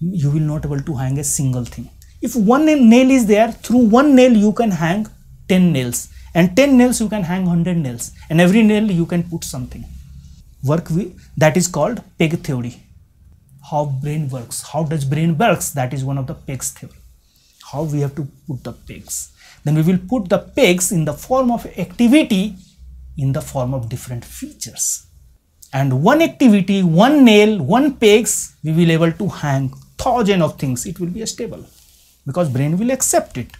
you will not able to hang a single thing if one nail is there through one nail you can hang 10 nails and 10 nails you can hang 100 nails and every nail you can put something work with, that is called peg theory how brain works how does brain works that is one of the pegs theory how we have to put the pegs then we will put the pegs in the form of activity in the form of different features and one activity one nail one pegs we will able to hang thousand of things it will be a stable because brain will accept it.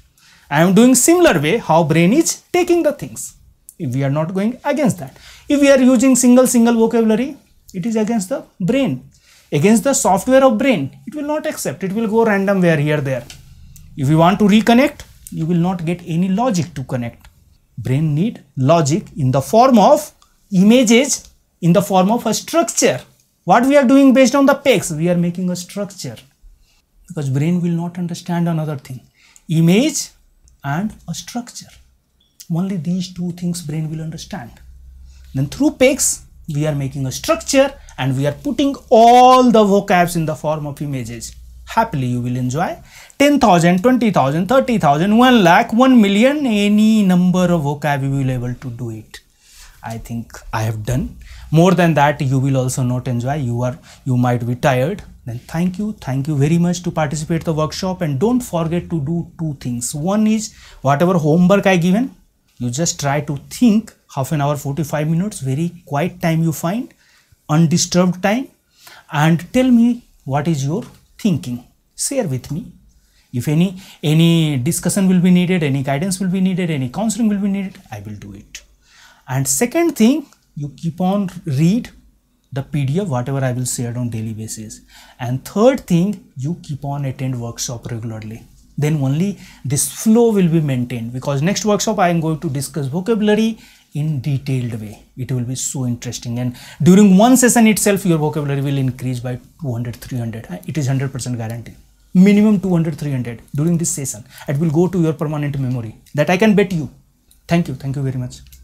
I am doing similar way how brain is taking the things. If we are not going against that. If we are using single single vocabulary, it is against the brain. Against the software of brain, it will not accept. It will go random where here there. If you want to reconnect, you will not get any logic to connect. Brain need logic in the form of images, in the form of a structure. What we are doing based on the pegs, we are making a structure because brain will not understand another thing image and a structure only these two things brain will understand then through pegs we are making a structure and we are putting all the vocabs in the form of images happily you will enjoy 10,000, 20,000, 30,000, 1 lakh, 1 million, any number of vocab you will be able to do it. I think I have done. More than that, you will also not enjoy. You are, you might be tired then thank you thank you very much to participate the workshop and don't forget to do two things one is whatever homework i given you just try to think half an hour 45 minutes very quiet time you find undisturbed time and tell me what is your thinking share with me if any any discussion will be needed any guidance will be needed any counseling will be needed i will do it and second thing you keep on read the pdf whatever i will share on daily basis and third thing you keep on attend workshop regularly then only this flow will be maintained because next workshop i am going to discuss vocabulary in detailed way it will be so interesting and during one session itself your vocabulary will increase by 200 300 uh, it is 100% guarantee minimum 200 300 during this session it will go to your permanent memory that i can bet you thank you thank you very much